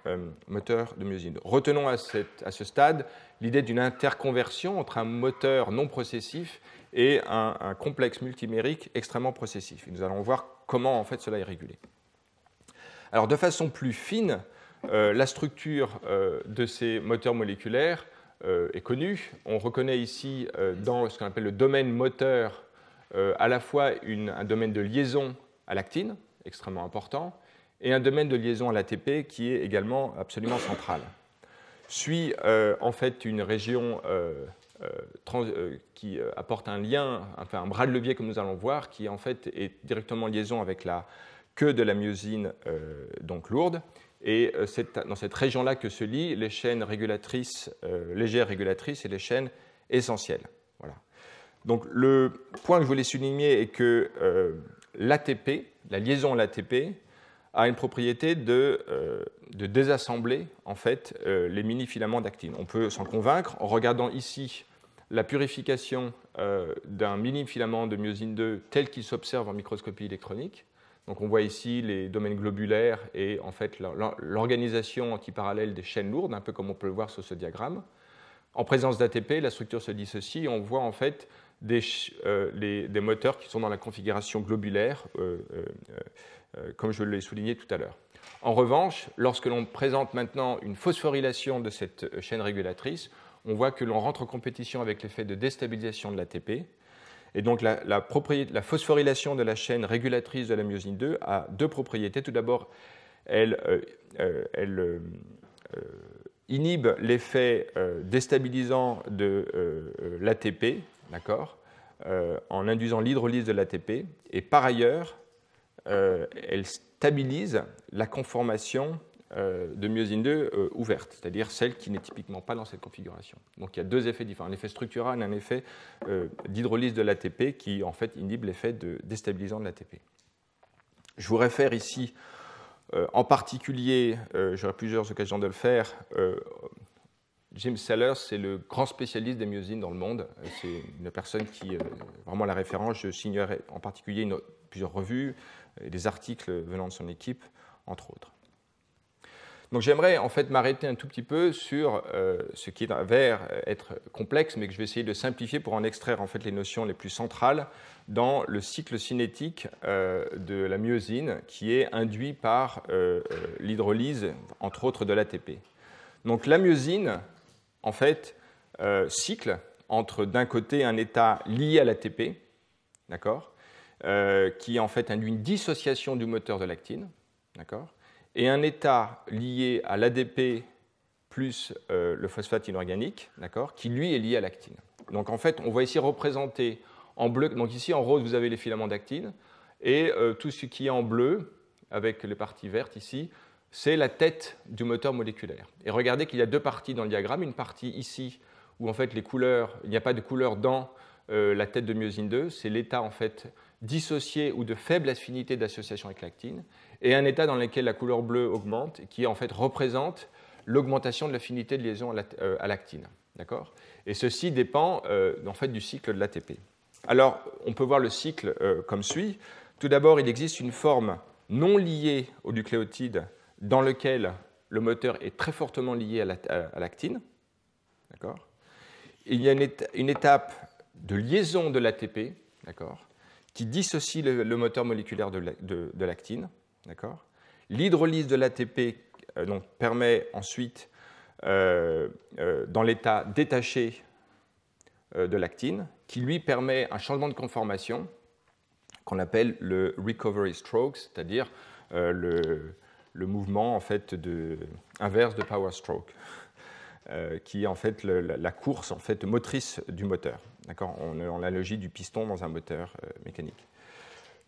moteurs de myosine 2. Retenons à, ce stade l'idée d'une interconversion entre un moteur non processif et un, un, complexe multimérique extrêmement processif. nous allons voir comment en fait cela est régulé. Alors de façon plus fine, la structure de ces moteurs moléculaires euh, est connue. On reconnaît ici, euh, dans ce qu'on appelle le domaine moteur, euh, à la fois un domaine de liaison à l'actine, extrêmement important, et un domaine de liaison à l'ATP qui est également absolument central. Suit en fait une région qui apporte un lien, enfin un bras de levier comme nous allons voir, qui en fait est directement en liaison avec la queue de la myosine donc lourde, et euh, c'est dans cette région-là que se lient les chaînes régulatrices, euh, légères régulatrices et les chaînes essentielles. Voilà. Donc le point que je voulais souligner est que euh, l'ATP, la liaison l'ATP, a une propriété de, désassembler en fait les mini-filaments d'actine. On peut s'en convaincre en regardant ici la purification d'un mini-filament de myosine 2 tel qu'il s'observe en microscopie électronique. Donc on voit ici les domaines globulaires et en fait l'organisation antiparallèle des chaînes lourdes, un peu comme on peut le voir sur ce diagramme. En présence d'ATP, la structure se dissocie et on voit en fait euh, des, moteurs qui sont dans la configuration globulaire, euh, euh, comme je l'ai souligné tout à l'heure. En revanche, lorsque l'on présente maintenant une phosphorylation de cette chaîne régulatrice, on voit que l'on rentre en compétition avec l'effet de déstabilisation de l'ATP et donc la, phosphorylation de la chaîne régulatrice de la myosine 2 a deux propriétés. Tout d'abord, elle, euh, euh, euh, inhibe l'effet déstabilisant de l'ATP, d'accord, en induisant l'hydrolyse de l'ATP. Et par ailleurs, elle stabilise la conformation euh, de myosine 2 euh, ouverte, c'est-à-dire celle qui n'est typiquement pas dans cette configuration. Donc il y a deux effets différents, un effet structural et un effet euh, d'hydrolyse de l'ATP qui en fait inhibe l'effet de déstabilisant de l'ATP. Je vous réfère ici en particulier, j'aurai plusieurs occasions de le faire, Jim Sellers, c'est le grand spécialiste des myosines dans le monde. C'est une personne qui est vraiment la référence. Je signerai en particulier plusieurs revues et des articles venant de son équipe, entre autres. Donc j'aimerais en fait m'arrêter un tout petit peu sur euh, ce qui est vers euh, être complexe, mais que je vais essayer de simplifier pour en extraire en fait les notions les plus centrales dans le cycle cinétique euh, de la myosine qui est induit par l'hydrolyse, entre autres, de l'ATP. Donc la myosine, en fait, cycle entre d'un côté un état lié à l'ATP, d'accord, qui en fait induit une dissociation du moteur de l'actine, d'accord, et un état lié à l'ADP plus euh, le phosphate inorganique, d'accord, qui lui est lié à l'actine. Donc en fait, on voit ici représenté en bleu, donc ici en rose vous avez les filaments d'actine, et euh, tout ce qui est en bleu, avec les parties vertes ici, c'est la tête du moteur moléculaire. Et regardez qu'il y a deux parties dans le diagramme, une partie ici où en fait les couleurs, il n'y a pas de couleur dans euh, la tête de myosine 2, c'est l'état en fait dissocié ou de faible affinité d'association avec l'actine, et un état dans lequel la couleur bleue augmente, qui en fait représente l'augmentation de l'affinité de liaison à euh, l'actine. D'accord et ceci dépend euh, en fait du cycle de l'ATP. Alors, on peut voir le cycle euh, comme suit. Tout d'abord, il existe une forme non liée au nucléotide dans lequel le moteur est très fortement lié à l'actine. d'accord il y a une, étape de liaison de l'ATP, d'accord qui dissocie le, moteur moléculaire de l'actine. D'accord L'hydrolyse de l'ATP euh, permet ensuite, euh, euh, dans l'état détaché de l'actine, qui lui permet un changement de conformation qu'on appelle le recovery stroke, c'est-à-dire le, mouvement inverse de power stroke, qui est en fait la course en fait motrice du moteur. D'accord on, en du piston dans un moteur mécanique.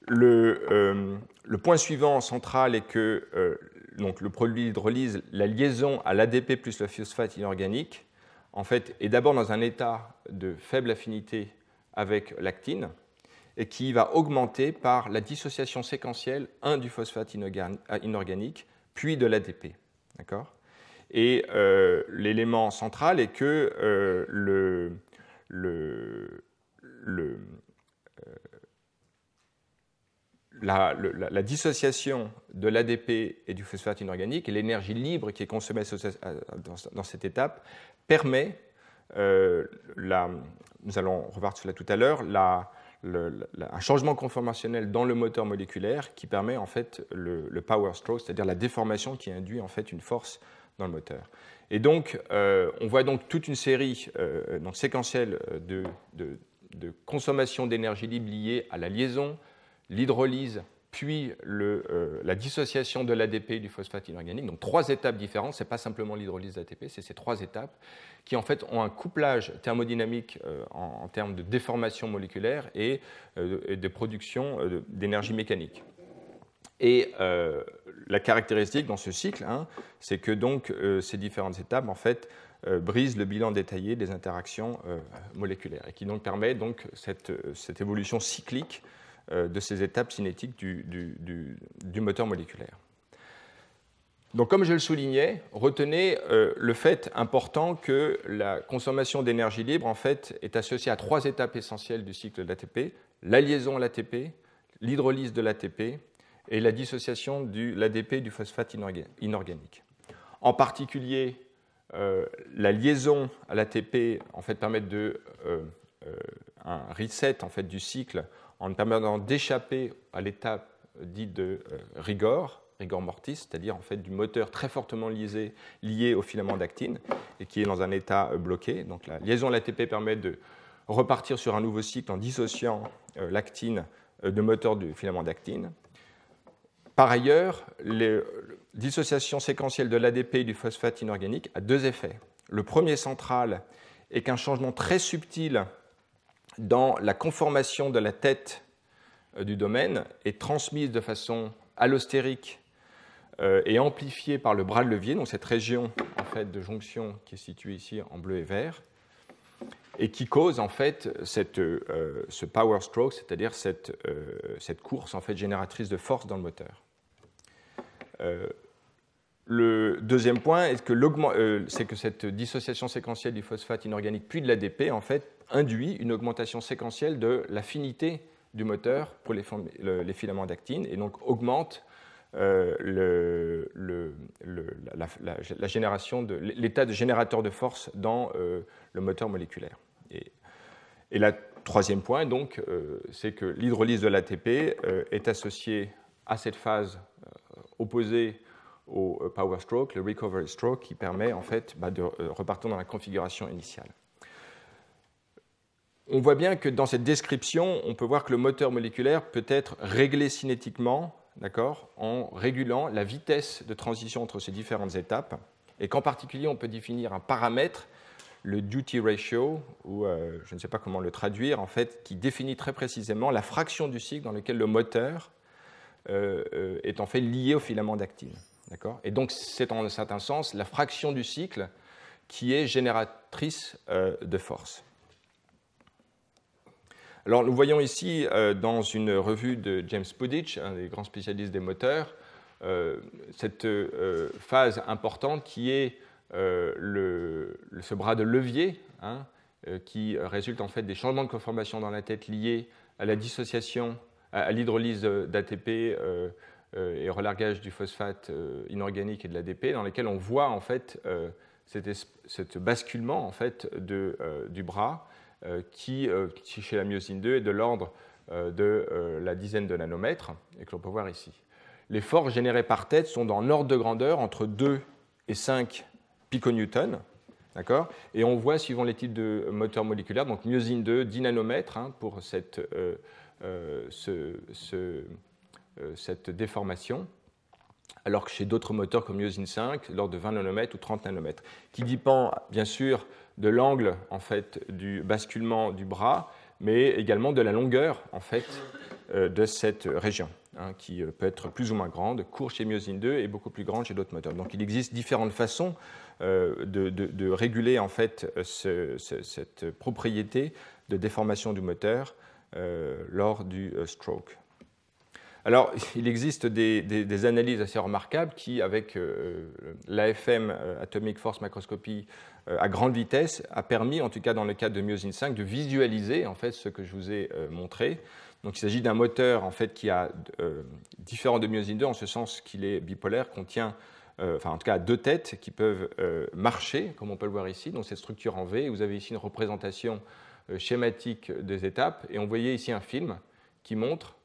Le, euh, le, point suivant central est que euh, donc le produit d'hydrolyse, la liaison à l'ADP plus le phosphate inorganique, en fait, est d'abord dans un état de faible affinité avec l'actine et qui va augmenter par la dissociation séquentielle un du phosphate euh, inorganique puis de l'ADP. D'accord Et l'élément central est que le, le, le la, dissociation de l'ADP et du phosphate inorganique et l'énergie libre qui est consommée dans, cette étape permet, euh, nous allons revoir cela tout à l'heure, un changement conformationnel dans le moteur moléculaire qui permet en fait le, power stroke, c'est-à-dire la déformation qui induit en fait une force dans le moteur. Et donc, euh, on voit donc toute une série euh, donc séquentielle de, de consommation d'énergie libre liée à la liaison, l'hydrolyse, puis euh, la dissociation de l'ADP et du phosphate inorganique. Donc trois étapes différentes, ce n'est pas simplement l'hydrolyse d'ATP, c'est ces trois étapes qui en fait ont un couplage thermodynamique euh, en, termes de déformation moléculaire et, euh, de production d'énergie mécanique. Et la caractéristique dans ce cycle, hein, c'est que donc ces différentes étapes en fait brisent le bilan détaillé des interactions moléculaires et qui donc permet donc cette évolution cyclique euh, de ces étapes cinétiques du, moteur moléculaire. Donc, comme je le soulignais, retenez euh, le fait important que la consommation d'énergie libre en fait est associée à trois étapes essentielles du cycle de l'ATP la liaison à l'ATP, l'hydrolyse de l'ATP et la dissociation de l'ADP du phosphate inorganique. En particulier, euh, la liaison à l'ATP en fait permet de un reset en fait du cycle en permettant d'échapper à l'étape dite de euh, rigor, rigor mortis, c'est-à-dire en fait du moteur très fortement lié, lié au filament d'actine et qui est dans un état euh, bloqué. Donc la liaison l'ATP permet de repartir sur un nouveau cycle en dissociant euh, l'actine de moteur du filament d'actine. Par ailleurs, la dissociation séquentielle de l'ADP et du phosphate inorganique a deux effets. Le premier central est qu'un changement très subtil dans la conformation de la tête euh, du domaine est transmise de façon allostérique euh, et amplifiée par le bras de levier, donc cette région en fait, de jonction qui est située ici en bleu et vert, et qui cause en fait cette, euh, ce power stroke, c'est-à-dire cette, cette, course en fait génératrice de force dans le moteur. le deuxième point est que, c'est que cette dissociation séquentielle du phosphate inorganique puis de l'ADP en fait induit une augmentation séquentielle de l'affinité du moteur pour les, filaments d'actine et donc augmente euh, la, génération de l'état de générateur de force dans euh, le moteur moléculaire. Et, le troisième point, donc, euh, c'est que l'hydrolyse de l'ATP est associée à cette phase opposée au power stroke, le recovery stroke, qui permet en fait bah, de repartir dans la configuration initiale on voit bien que dans cette description, on peut voir que le moteur moléculaire peut être réglé cinétiquement, d'accord, en régulant la vitesse de transition entre ces différentes étapes, et qu'en particulier, on peut définir un paramètre, le duty ratio, ou euh, je ne sais pas comment le traduire, en fait, qui définit très précisément la fraction du cycle dans lequel le moteur euh, euh, est en fait lié au filament d'actine, Et donc, c'est en un certain sens la fraction du cycle qui est génératrice de force nous voyons ici euh, dans une revue de James Pudditch, un des grands spécialistes des moteurs, euh, cette euh, phase importante qui est ce bras de levier hein, qui résulte en fait des changements de conformation dans la tête liés à la dissociation, à, l'hydrolyse d'ATP et au relargage du phosphate inorganique et de l'ADP, dans lesquels on voit en fait basculement en fait du bras euh, euh, qui, chez la myosine 2, est de l'ordre euh, de la dizaine de nanomètres, et que l'on peut voir ici. Les forces générées par tête sont dans l'ordre de grandeur entre 2 et 5 piconewtons, D'accord Et on voit, suivant les types de moteurs moléculaires, donc myosine 2, 10 nanomètres hein, pour cette, ce, cette déformation, alors que chez d'autres moteurs comme myosine 5, l'ordre de 20 nanomètres ou 30 nanomètres, qui dépend bien sûr de l'angle en fait du basculement du bras, mais également de la longueur en fait euh, de cette région, hein, qui euh, peut être plus ou moins grande, court chez Myosine 2 et beaucoup plus grande chez d'autres moteurs. Donc il existe différentes façons euh, de, réguler en fait cette propriété de déformation du moteur lors du stroke. Alors, il existe des, analyses assez remarquables qui, avec euh, l'AFM, euh, Atomic Force Microscopy, euh, à grande vitesse, a permis, en tout cas dans le cas de Myosin 5, de visualiser en fait ce que je vous ai montré. Donc, il s'agit d'un moteur en fait qui a différent de Myosin 2 en ce sens qu'il est bipolaire, contient enfin en tout cas deux têtes qui peuvent marcher, comme on peut le voir ici, dans cette structure en V. Vous avez ici une représentation schématique des étapes, et on voyait ici un film qui montre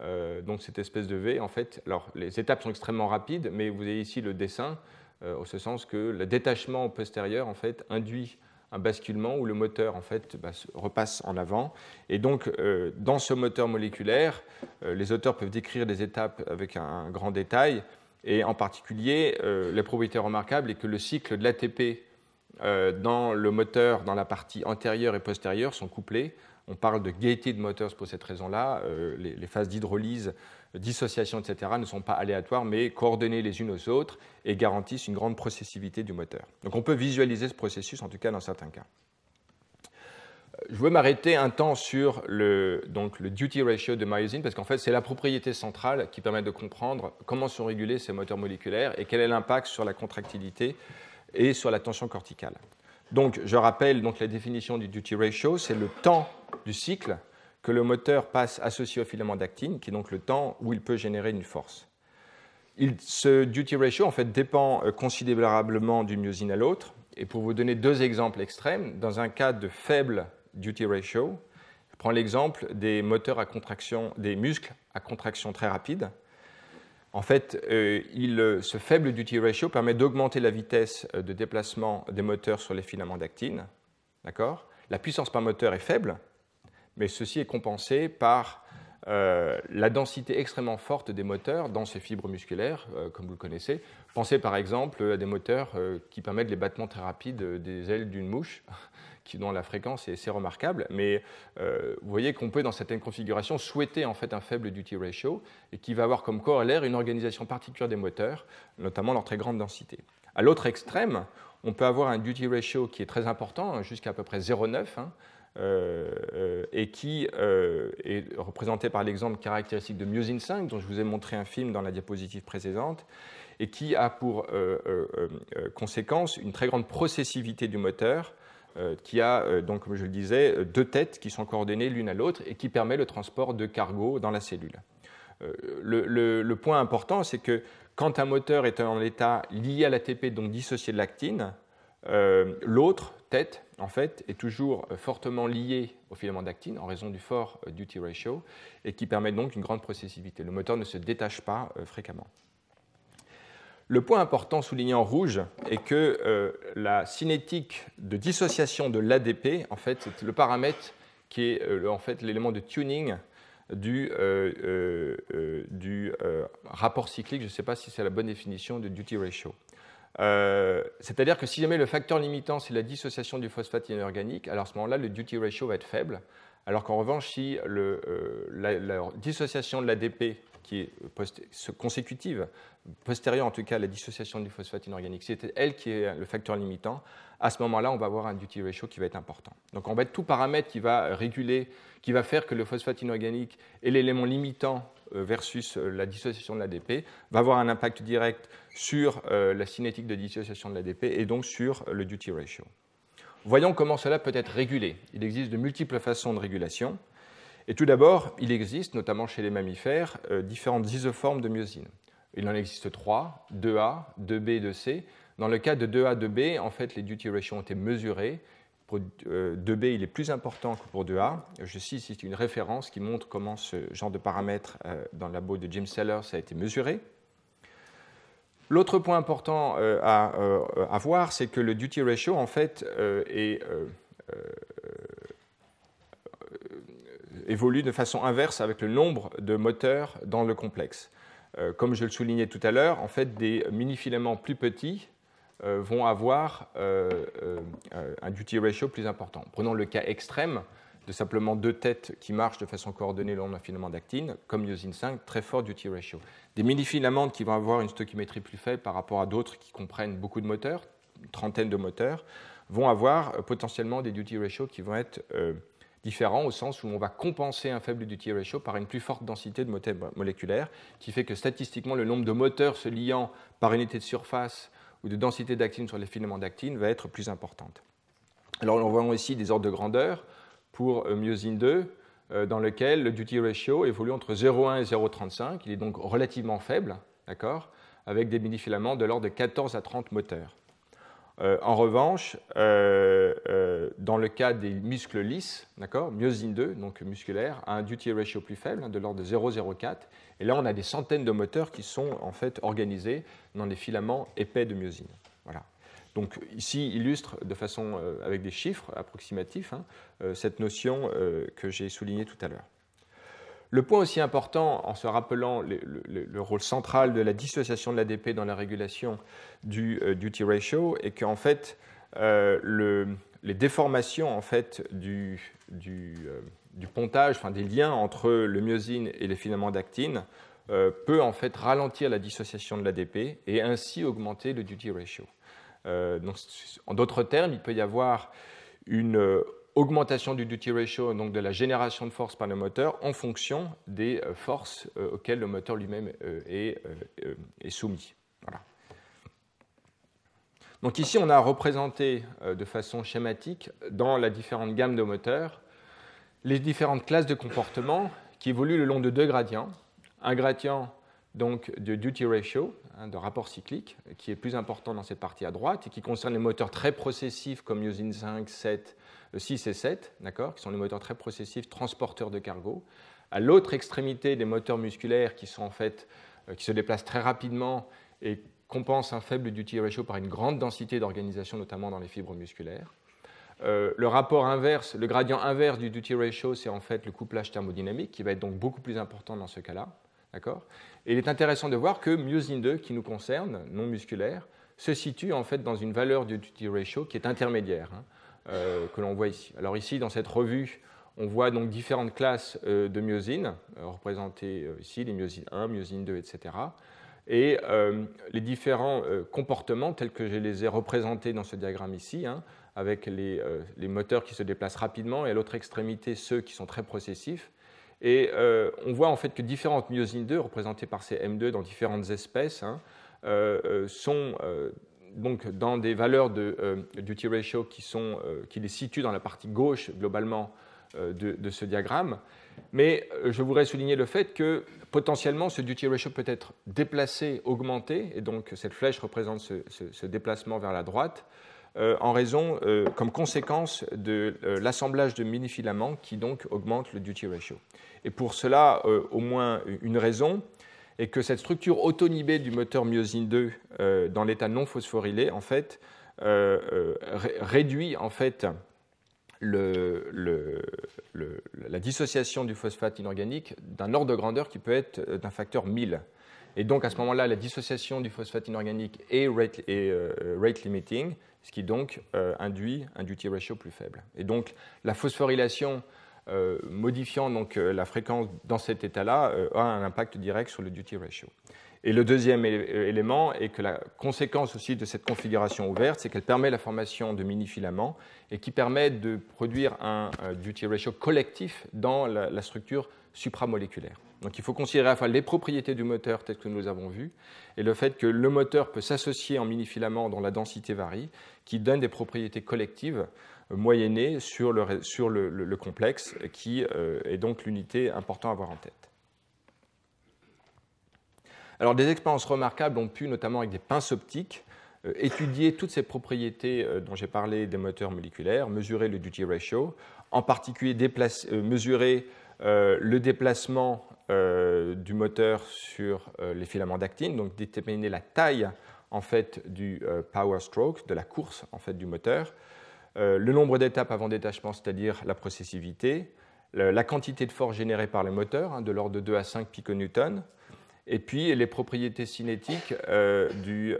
euh, donc cette espèce de V, en fait, alors les étapes sont extrêmement rapides, mais vous avez ici le dessin, euh, au ce sens que le détachement postérieur, en fait, induit un basculement où le moteur en fait bah, repasse en avant. Et donc euh, dans ce moteur moléculaire, les auteurs peuvent décrire des étapes avec un, grand détail. Et en particulier, la propriété remarquable est que le cycle de l'ATP dans le moteur, dans la partie antérieure et postérieure, sont couplés on parle de gated motors pour cette raison-là. Euh, les, phases d'hydrolyse, dissociation, etc. ne sont pas aléatoires, mais coordonnées les unes aux autres et garantissent une grande processivité du moteur. Donc on peut visualiser ce processus, en tout cas dans certains cas. Euh, je veux m'arrêter un temps sur le, le duty ratio de myosine, parce qu'en fait, c'est la propriété centrale qui permet de comprendre comment sont régulés ces moteurs moléculaires et quel est l'impact sur la contractilité et sur la tension corticale. Donc, je rappelle donc, la définition du duty ratio, c'est le temps du cycle que le moteur passe associé au filament d'actine, qui est donc le temps où il peut générer une force. ce duty ratio, en fait, dépend euh, considérablement d'une myosine à l'autre. Et pour vous donner deux exemples extrêmes, dans un cas de faible duty ratio, je prends l'exemple des moteurs à contraction, des muscles à contraction très rapide. En fait, euh, euh, ce faible duty ratio permet d'augmenter la vitesse euh, de déplacement des moteurs sur les filaments d'actine. La puissance par moteur est faible, mais ceci est compensé par la densité extrêmement forte des moteurs dans ces fibres musculaires, comme vous le connaissez. Pensez par exemple à des moteurs qui permettent les battements très rapides des ailes d'une mouche dont la fréquence est assez remarquable, mais euh, vous voyez qu'on peut dans certaines configurations souhaiter en fait un faible duty ratio et qui va avoir comme corollaire une organisation particulière des moteurs, notamment leur très grande densité. À l'autre extrême, on peut avoir un duty ratio qui est très important, hein, jusqu'à à peu près 0,9. Hein, euh, euh, et qui est représenté par l'exemple caractéristique de Musin 5, dont je vous ai montré un film dans la diapositive précédente, et qui a pour conséquence une très grande processivité du moteur euh, qui a, euh, donc, comme je le disais, euh, deux têtes qui sont coordonnées l'une à l'autre et qui permet le transport de cargo dans la cellule. Le, point important, c'est que quand un moteur est en état lié à l'ATP, donc dissocié de l'actine, l'autre tête, en fait, est toujours fortement liée au filament d'actine en raison du fort duty ratio et qui permet donc une grande processivité. Le moteur ne se détache pas fréquemment. Le point important souligné en rouge est que euh, la cinétique de dissociation de l'ADP, en fait, c'est le paramètre qui est euh, en fait l'élément de tuning du, euh, du rapport cyclique. Je ne sais pas si c'est la bonne définition de duty ratio. C'est-à-dire que si jamais le facteur limitant c'est la dissociation du phosphate inorganique, alors à ce moment-là le duty ratio va être faible. Alors qu'en revanche, si le, la, dissociation de l'ADP qui est consécutive, postérieure en tout cas à la dissociation du phosphate inorganique, c'est elle qui est le facteur limitant, à ce moment-là, on va avoir un duty ratio qui va être important. Donc en fait, tout paramètre qui va réguler, qui va faire que le phosphate inorganique est l'élément limitant euh, versus euh, la dissociation de l'ADP, va avoir un impact direct sur euh, la cinétique de dissociation de l'ADP et donc sur le duty ratio. Voyons comment cela peut être régulé. Il existe de multiples façons de régulation. Et tout d'abord, il existe, notamment chez les mammifères, euh, différentes isoformes de myosine. Il en existe trois, 2A, 2B et 2C. Dans le cas de 2A, 2B, en fait, les duty ratios ont été mesurés. Pour 2B, euh, il est plus important que pour 2A. Je cite ici une référence qui montre comment ce genre de paramètre euh, dans le labo de Jim Sellers a été mesuré. L'autre point important à, à, voir, c'est que le duty ratio, en fait, est évolue de façon inverse avec le nombre de moteurs dans le complexe. Euh, comme je le soulignais tout à l'heure, en fait, des mini-filaments plus petits euh, vont avoir euh, un duty ratio plus important. Prenons le cas extrême de simplement deux têtes qui marchent de façon coordonnée le long d'un filament d'actine, comme myosine 5, très fort duty ratio. Des mini-filaments qui vont avoir une stoichiométrie plus faible par rapport à d'autres qui comprennent beaucoup de moteurs, une trentaine de moteurs, vont avoir potentiellement des duty ratios qui vont être différent au sens où on va compenser un faible duty ratio par une plus forte densité de moteurs moléculaires, qui fait que statistiquement, le nombre de moteurs se liant par unité de surface ou de densité d'actine sur les filaments d'actine va être plus importante. Alors, nous voyons aussi des ordres de grandeur pour euh, myosine 2, euh, dans lequel le duty ratio évolue entre 0,1 et 0,35. Il est donc relativement faible, d'accord, avec des mini-filaments de l'ordre de 14 à 30 moteurs. Euh, en revanche, euh, euh, dans le cas des muscles lisses, d'accord, myosine 2, donc musculaire, a un duty ratio plus faible, hein, de l'ordre de 0,04. Et là, on a des centaines de moteurs qui sont en fait organisés dans des filaments épais de myosine. Voilà. Donc ici, illustre de façon avec des chiffres approximatifs hein, cette notion que j'ai soulignée tout à l'heure. Le point aussi important, en se rappelant le, rôle central de la dissociation de l'ADP dans la régulation du euh, duty ratio, est qu'en fait, euh, le, les déformations en fait, du, euh, du, pontage, enfin, des liens entre le myosine et les filaments d'actine, peut en fait ralentir la dissociation de l'ADP et ainsi augmenter le duty ratio. donc, en d'autres termes, il peut y avoir une augmentation du duty ratio, donc de la génération de force par le moteur, en fonction des euh, forces euh, auxquelles le moteur lui-même euh, est, soumis. Donc ici, on a représenté de façon schématique, dans la différente gamme de moteurs, les différentes classes de comportement qui évoluent le long de deux gradients. Un gradient donc de duty ratio, hein, de rapport cyclique, qui est plus important dans cette partie à droite et qui concerne les moteurs très processifs comme Usine 5, 7, 6 et 7, d'accord, qui sont les moteurs très processifs transporteurs de cargo. À l'autre extrémité, des moteurs musculaires qui sont en euh, qui se déplacent très rapidement et compensent un faible duty ratio par une grande densité d'organisation, notamment dans les fibres musculaires. Euh, le rapport inverse, le gradient inverse du duty ratio, c'est en fait le couplage thermodynamique qui va être donc beaucoup plus important dans ce cas-là. D'accord Et il est intéressant de voir que myosine 2, qui nous concerne, non musculaire, se situe en fait dans une valeur du duty ratio qui est intermédiaire, hein, euh, que l'on voit ici. Alors ici, dans cette revue, on voit donc différentes classes euh, de myosine, euh, représentées ici, les myosines 1, myosine 2, etc. Et les différents comportements, tels que je les ai représentés dans ce diagramme ici, hein, avec les, les moteurs qui se déplacent rapidement et à l'autre extrémité ceux qui sont très processifs, et euh, on voit en fait que différentes myosines 2, représentées par ces M2 dans différentes espèces, hein, euh, euh, sont donc dans des valeurs de duty ratio qui, sont, qui, les situent dans la partie gauche globalement de, ce diagramme. Mais je voudrais souligner le fait que potentiellement ce duty ratio peut être déplacé, augmenté, et donc cette flèche représente ce déplacement vers la droite. Euh, en raison, euh, comme conséquence de euh, l'assemblage de mini-filaments qui donc augmente le duty ratio. Et pour cela, au moins une raison est que cette structure autonibée du moteur myosine 2 dans l'état non phosphorylé, en fait, réduit en fait la dissociation du phosphate inorganique d'un ordre de grandeur qui peut être d'un facteur 1000. Et donc à ce moment-là, la dissociation du phosphate inorganique est rate limiting ce qui donc euh, induit un duty ratio plus faible. Et donc la phosphorylation euh, modifiant donc euh, la fréquence dans cet état-là a un impact direct sur le duty ratio. Et le deuxième élément est que la conséquence aussi de cette configuration ouverte, c'est qu'elle permet la formation de mini-filaments et qui permet de produire un duty ratio collectif dans la structure supramoléculaire. Donc il faut considérer à la fois les propriétés du moteur telles que nous les avons vues et le fait que le moteur peut s'associer en mini filament dont la densité varie, qui donne des propriétés collectives moyennées sur le, sur le, complexe, qui euh, est donc l'unité importante à avoir en tête. Alors des expériences remarquables ont pu, notamment avec des pinces optiques, euh, étudier toutes ces propriétés euh, dont j'ai parlé des moteurs moléculaires, mesurer le duty ratio, en particulier mesurer le déplacement euh, du moteur sur euh, les filaments d'actine, donc déterminer la taille en fait du euh, power stroke, de la course en fait du moteur, le nombre d'étapes avant détachement, c'est-à-dire la processivité, la quantité de force générée par les moteurs, hein, de l'ordre de 2 à 5 piconewtons, et puis les propriétés cinétiques des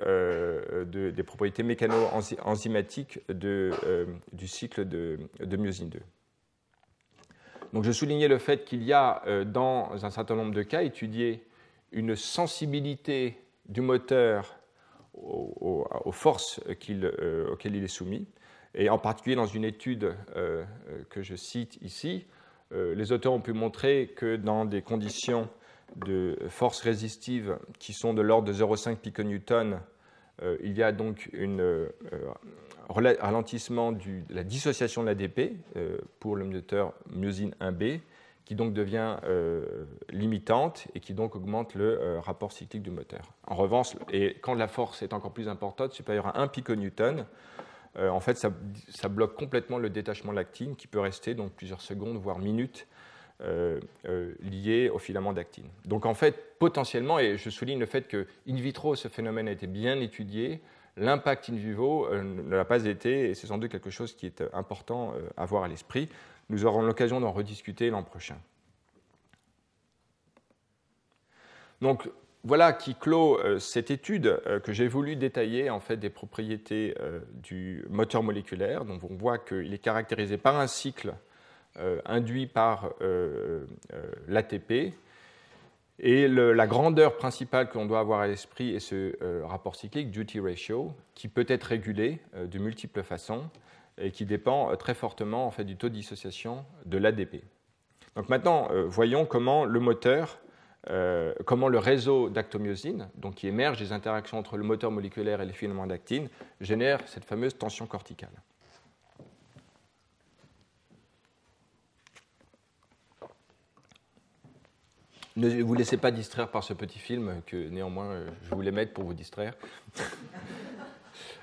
propriétés mécano-enzymatiques du cycle de, de myosine 2. Donc je soulignais le fait qu'il y a euh, dans un certain nombre de cas étudiés une sensibilité du moteur aux, forces euh, auxquelles il est soumis. Et en particulier dans une étude euh, que je cite ici, les auteurs ont pu montrer que dans des conditions de forces résistives qui sont de l'ordre de 0,5 piconewton euh, il y a donc un euh, euh, ralentissement de la dissociation de l'ADP pour le moteur myosine 1B, qui donc devient limitante et qui donc augmente le rapport cyclique du moteur. En revanche, et quand la force est encore plus importante, supérieure à 1 newton, en fait, ça, bloque complètement le détachement lactine qui peut rester plusieurs secondes, voire minutes, liés euh, euh, liées aux filaments d'actine. Donc en fait, potentiellement, et je souligne le fait que in vitro, ce phénomène a été bien étudié, l'impact in vivo euh, ne l'a pas été, et c'est sans doute quelque chose qui est important à avoir à l'esprit. Nous aurons l'occasion d'en rediscuter l'an prochain. Donc voilà qui clôt cette étude que j'ai voulu détailler en fait des propriétés du moteur moléculaire. Donc on voit qu'il est caractérisé par un cycle euh, induit par euh, euh, l'ATP. Et la grandeur principale qu'on doit avoir à l'esprit est ce rapport cyclique, duty ratio, qui peut être régulé de multiples façons et qui dépend très fortement en fait, du taux de dissociation de l'ADP. Donc maintenant, voyons comment le moteur, comment le réseau d'actomyosine, donc qui émerge des interactions entre le moteur moléculaire et les filaments d'actine, génère cette fameuse tension corticale. Ne vous laissez pas distraire par ce petit film que néanmoins euh, je voulais mettre pour vous distraire.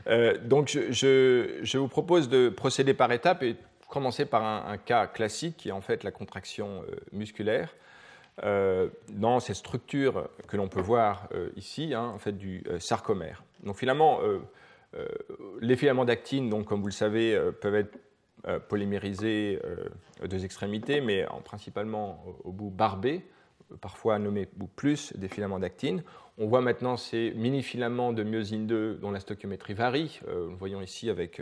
Euh, donc je, vous propose de procéder par étapes et commencer par un, cas classique qui est en fait la contraction euh, musculaire. dans ces structures que l'on peut voir ici, hein, en fait du sarcomère. Donc finalement, les filaments d'actine, comme vous le savez, peuvent être polymérisés aux deux extrémités, mais principalement au bout barbé parfois nommés ou plus des filaments d'actine. On voit maintenant ces mini-filaments de myosine 2 dont la stoichiométrie varie. Euh, nous voyons ici avec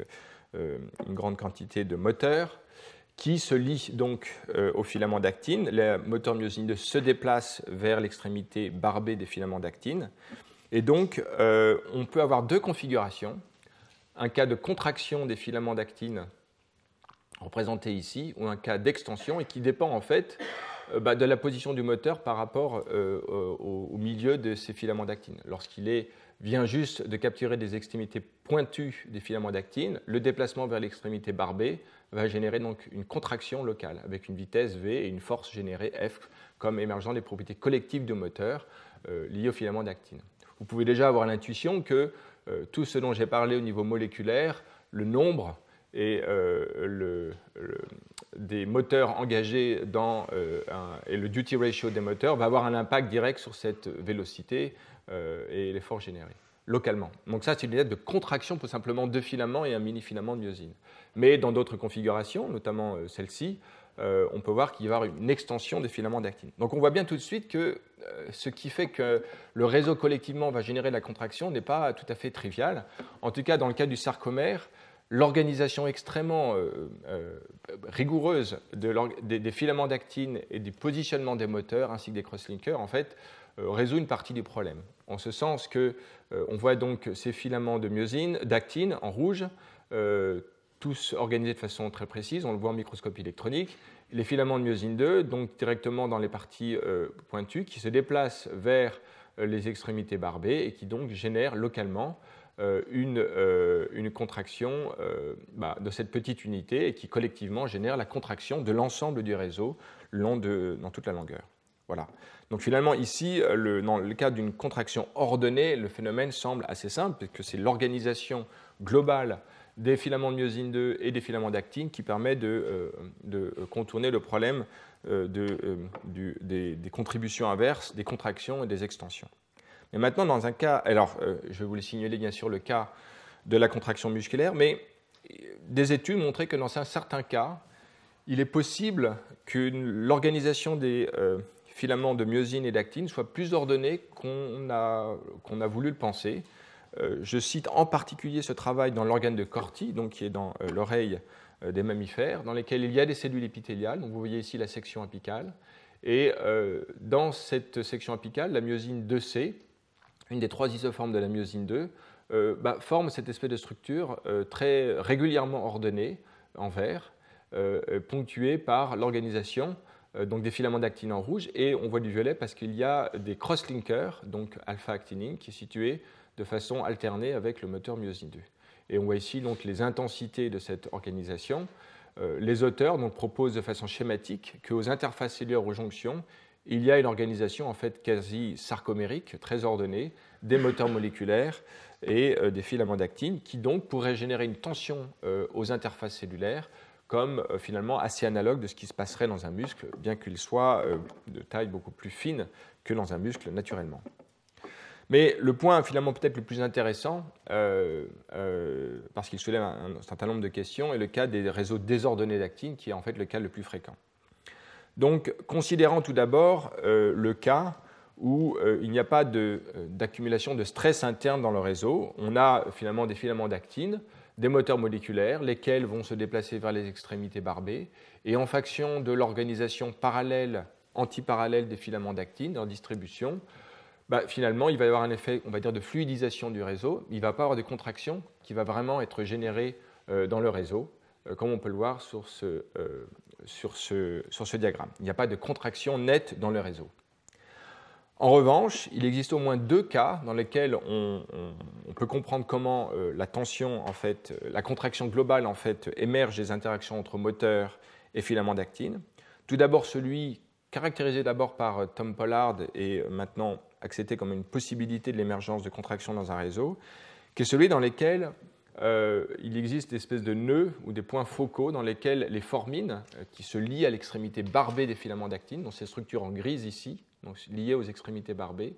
euh, une grande quantité de moteurs qui se lient donc euh, aux filaments d'actine. Les moteur myosine 2 se déplace vers l'extrémité barbée des filaments d'actine. Et donc, on peut avoir deux configurations. Un cas de contraction des filaments d'actine représenté ici, ou un cas d'extension, et qui dépend en fait euh, bah, de la position du moteur par rapport euh, au, milieu de ces filaments d'actine. Lorsqu'il est vient juste de capturer des extrémités pointues des filaments d'actine, le déplacement vers l'extrémité barbée va générer donc une contraction locale avec une vitesse V et une force générée F comme émergeant des propriétés collectives du moteur euh, liées aux filaments d'actine. Vous pouvez déjà avoir l'intuition que tout ce dont j'ai parlé au niveau moléculaire, le nombre et euh, le, des moteurs engagés dans euh, et le duty ratio des moteurs va avoir un impact direct sur cette vélocité euh, et l'effort généré localement. Donc ça, c'est une lunette de contraction pour simplement deux filaments et un mini-filament de myosine. Mais dans d'autres configurations, notamment celle-ci, on peut voir qu'il va y avoir une extension des filaments d'actine. Donc on voit bien tout de suite que ce qui fait que le réseau collectivement va générer la contraction n'est pas tout à fait trivial. En tout cas, dans le cas du sarcomère, l'organisation extrêmement euh, euh, rigoureuse des, filaments d'actine et du positionnement des moteurs ainsi que des crosslinkers, en fait, euh, résout une partie du problème. En ce sens que on voit donc ces filaments de myosine, d'actine en rouge, tous organisés de façon très précise, on le voit en microscope électronique, les filaments de myosine 2, donc directement dans les parties pointues, qui se déplacent vers les extrémités barbées et qui donc génèrent localement euh, euh, une, contraction euh, bah, de cette petite unité et qui collectivement génère la contraction de l'ensemble du réseau dans toute la longueur. Voilà. Donc finalement, ici, dans le cas d'une contraction ordonnée, le phénomène semble assez simple, puisque c'est l'organisation globale des filaments de myosine 2 et des filaments d'actine qui permet de, contourner le problème des contributions inverses, des contractions et des extensions. Et maintenant, dans un cas, alors euh, je vais vous le signaler bien sûr le cas de la contraction musculaire, mais euh, des études montraient que dans un certain cas, il est possible que l'organisation des euh, filaments de myosine et d'actine soit plus ordonnée qu'on a, qu'on a voulu le penser. je cite en particulier ce travail dans l'organe de Corti, donc qui est dans l'oreille des mammifères, dans lesquels il y a des cellules épithéliales, donc vous voyez ici la section apicale, et dans cette section apicale, la myosine 2C une des trois isoformes de la myosine 2, euh, bah, forme cette espèce de structure euh, très régulièrement ordonnée en vert, euh, ponctuée par l'organisation donc des filaments d'actine en rouge, et on voit du violet parce qu'il y a des crosslinkers, donc alpha-actinine, qui est situé de façon alternée avec le moteur myosine 2. Et on voit ici donc les intensités de cette organisation. les auteurs donc, proposent de façon schématique qu'aux interfaces cellulaires aux jonctions, il y a une organisation en fait quasi sarcomérique, très ordonnée, des moteurs moléculaires et euh, des filaments d'actine qui donc pourraient générer une tension euh, aux interfaces cellulaires comme euh, finalement assez analogue de ce qui se passerait dans un muscle, bien qu'il soit de taille beaucoup plus fine que dans un muscle naturellement. Mais le point finalement peut-être le plus intéressant, parce qu'il soulève un, un certain nombre de questions, est le cas des réseaux désordonnés d'actine, qui est en fait le cas le plus fréquent. Donc, considérant tout d'abord euh, le cas où euh, il n'y a pas euh, d'accumulation de, stress interne dans le réseau, on a finalement des filaments d'actine, des moteurs moléculaires, lesquels vont se déplacer vers les extrémités barbées, et en faction de l'organisation parallèle, antiparallèle des filaments d'actine en distribution, bah, finalement, il va y avoir un effet, on va dire, de fluidisation du réseau. Il ne va pas avoir de contraction qui va vraiment être générée dans le réseau, comme on peut le voir sur ce sur ce, sur ce diagramme. Il n'y a pas de contraction nette dans le réseau. En revanche, il existe au moins deux cas dans lesquels on, peut comprendre comment euh, la tension, en fait, euh, la contraction globale, en fait, émerge des interactions entre moteurs et filaments d'actine. Tout d'abord, celui caractérisé d'abord par euh, Tom Pollard et maintenant accepté comme une possibilité de l'émergence de contraction dans un réseau, qui est celui dans lequel euh, il existe des espèces de nœuds ou des points focaux dans lesquels les formines, euh, qui se lient à l'extrémité barbée des filaments d'actine, donc ces structures en grise ici, donc liées aux extrémités barbées,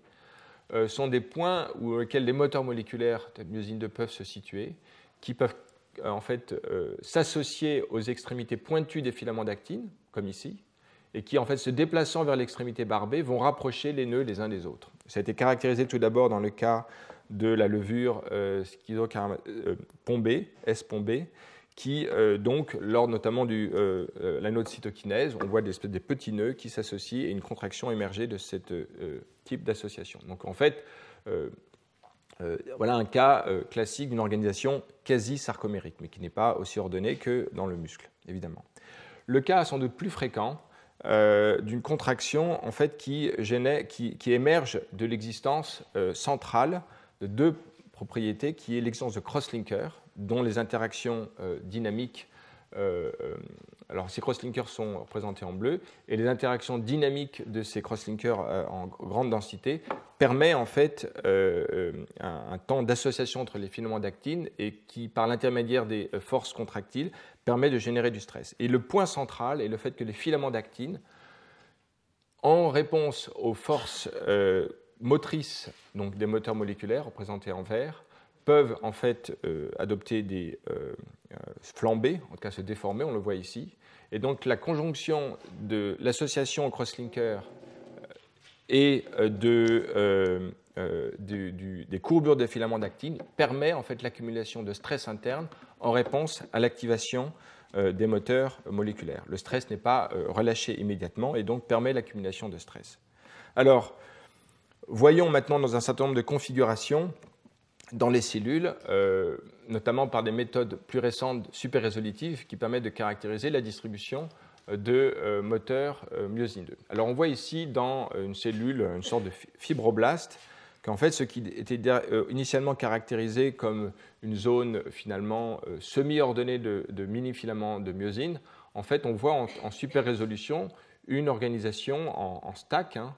euh, sont des points où lesquels les moteurs moléculaires de myosine 2 peuvent se situer, qui peuvent en fait s'associer aux extrémités pointues des filaments d'actine, comme ici, et qui en fait se déplaçant vers l'extrémité barbée vont rapprocher les nœuds les uns des autres. Ça a été caractérisé tout d'abord dans le cas de la levure euh, euh, S pombée, qui, euh, donc, lors notamment de la l'anneau de cytokinèse, on voit des, petits nœuds qui s'associent et une contraction émergée de ce type d'association. Donc, en fait, voilà un cas classique d'une organisation quasi sarcomérique, mais qui n'est pas aussi ordonnée que dans le muscle, évidemment. Le cas sans doute plus fréquent d'une contraction en fait, qui, qui émerge de l'existence centrale de deux propriétés qui est l'existence de crosslinkers, dont les interactions euh, dynamiques, euh, euh, alors ces crosslinkers sont représentés en bleu, et les interactions dynamiques de ces crosslinkers en grande densité permet en fait un, temps d'association entre les filaments d'actine et qui, par l'intermédiaire des forces contractiles, permet de générer du stress. Et le point central est le fait que les filaments d'actine, en réponse aux forces contractiles, motrices, donc des moteurs moléculaires représentés en vert, peuvent en fait euh, adopter des euh, euh, flambées, en tout cas se déformer, on le voit ici. Et donc la conjonction de l'association au crosslinker et de, des courbures des filaments d'actine permet en fait l'accumulation de stress interne en réponse à l'activation des moteurs moléculaires. Le stress n'est pas relâché immédiatement et donc permet l'accumulation de stress. Alors, Voyons maintenant dans un certain nombre de configurations dans les cellules, euh, notamment par des méthodes plus récentes super résolutives qui permettent de caractériser la distribution euh, de euh, moteurs myosine 2. Alors on voit ici dans une cellule une sorte de fibroblaste qu'en fait ce qui était initialement caractérisé comme une zone finalement semi-ordonnée de, mini-filaments de myosine, en fait on voit en, super-résolution une organisation en, stack hein,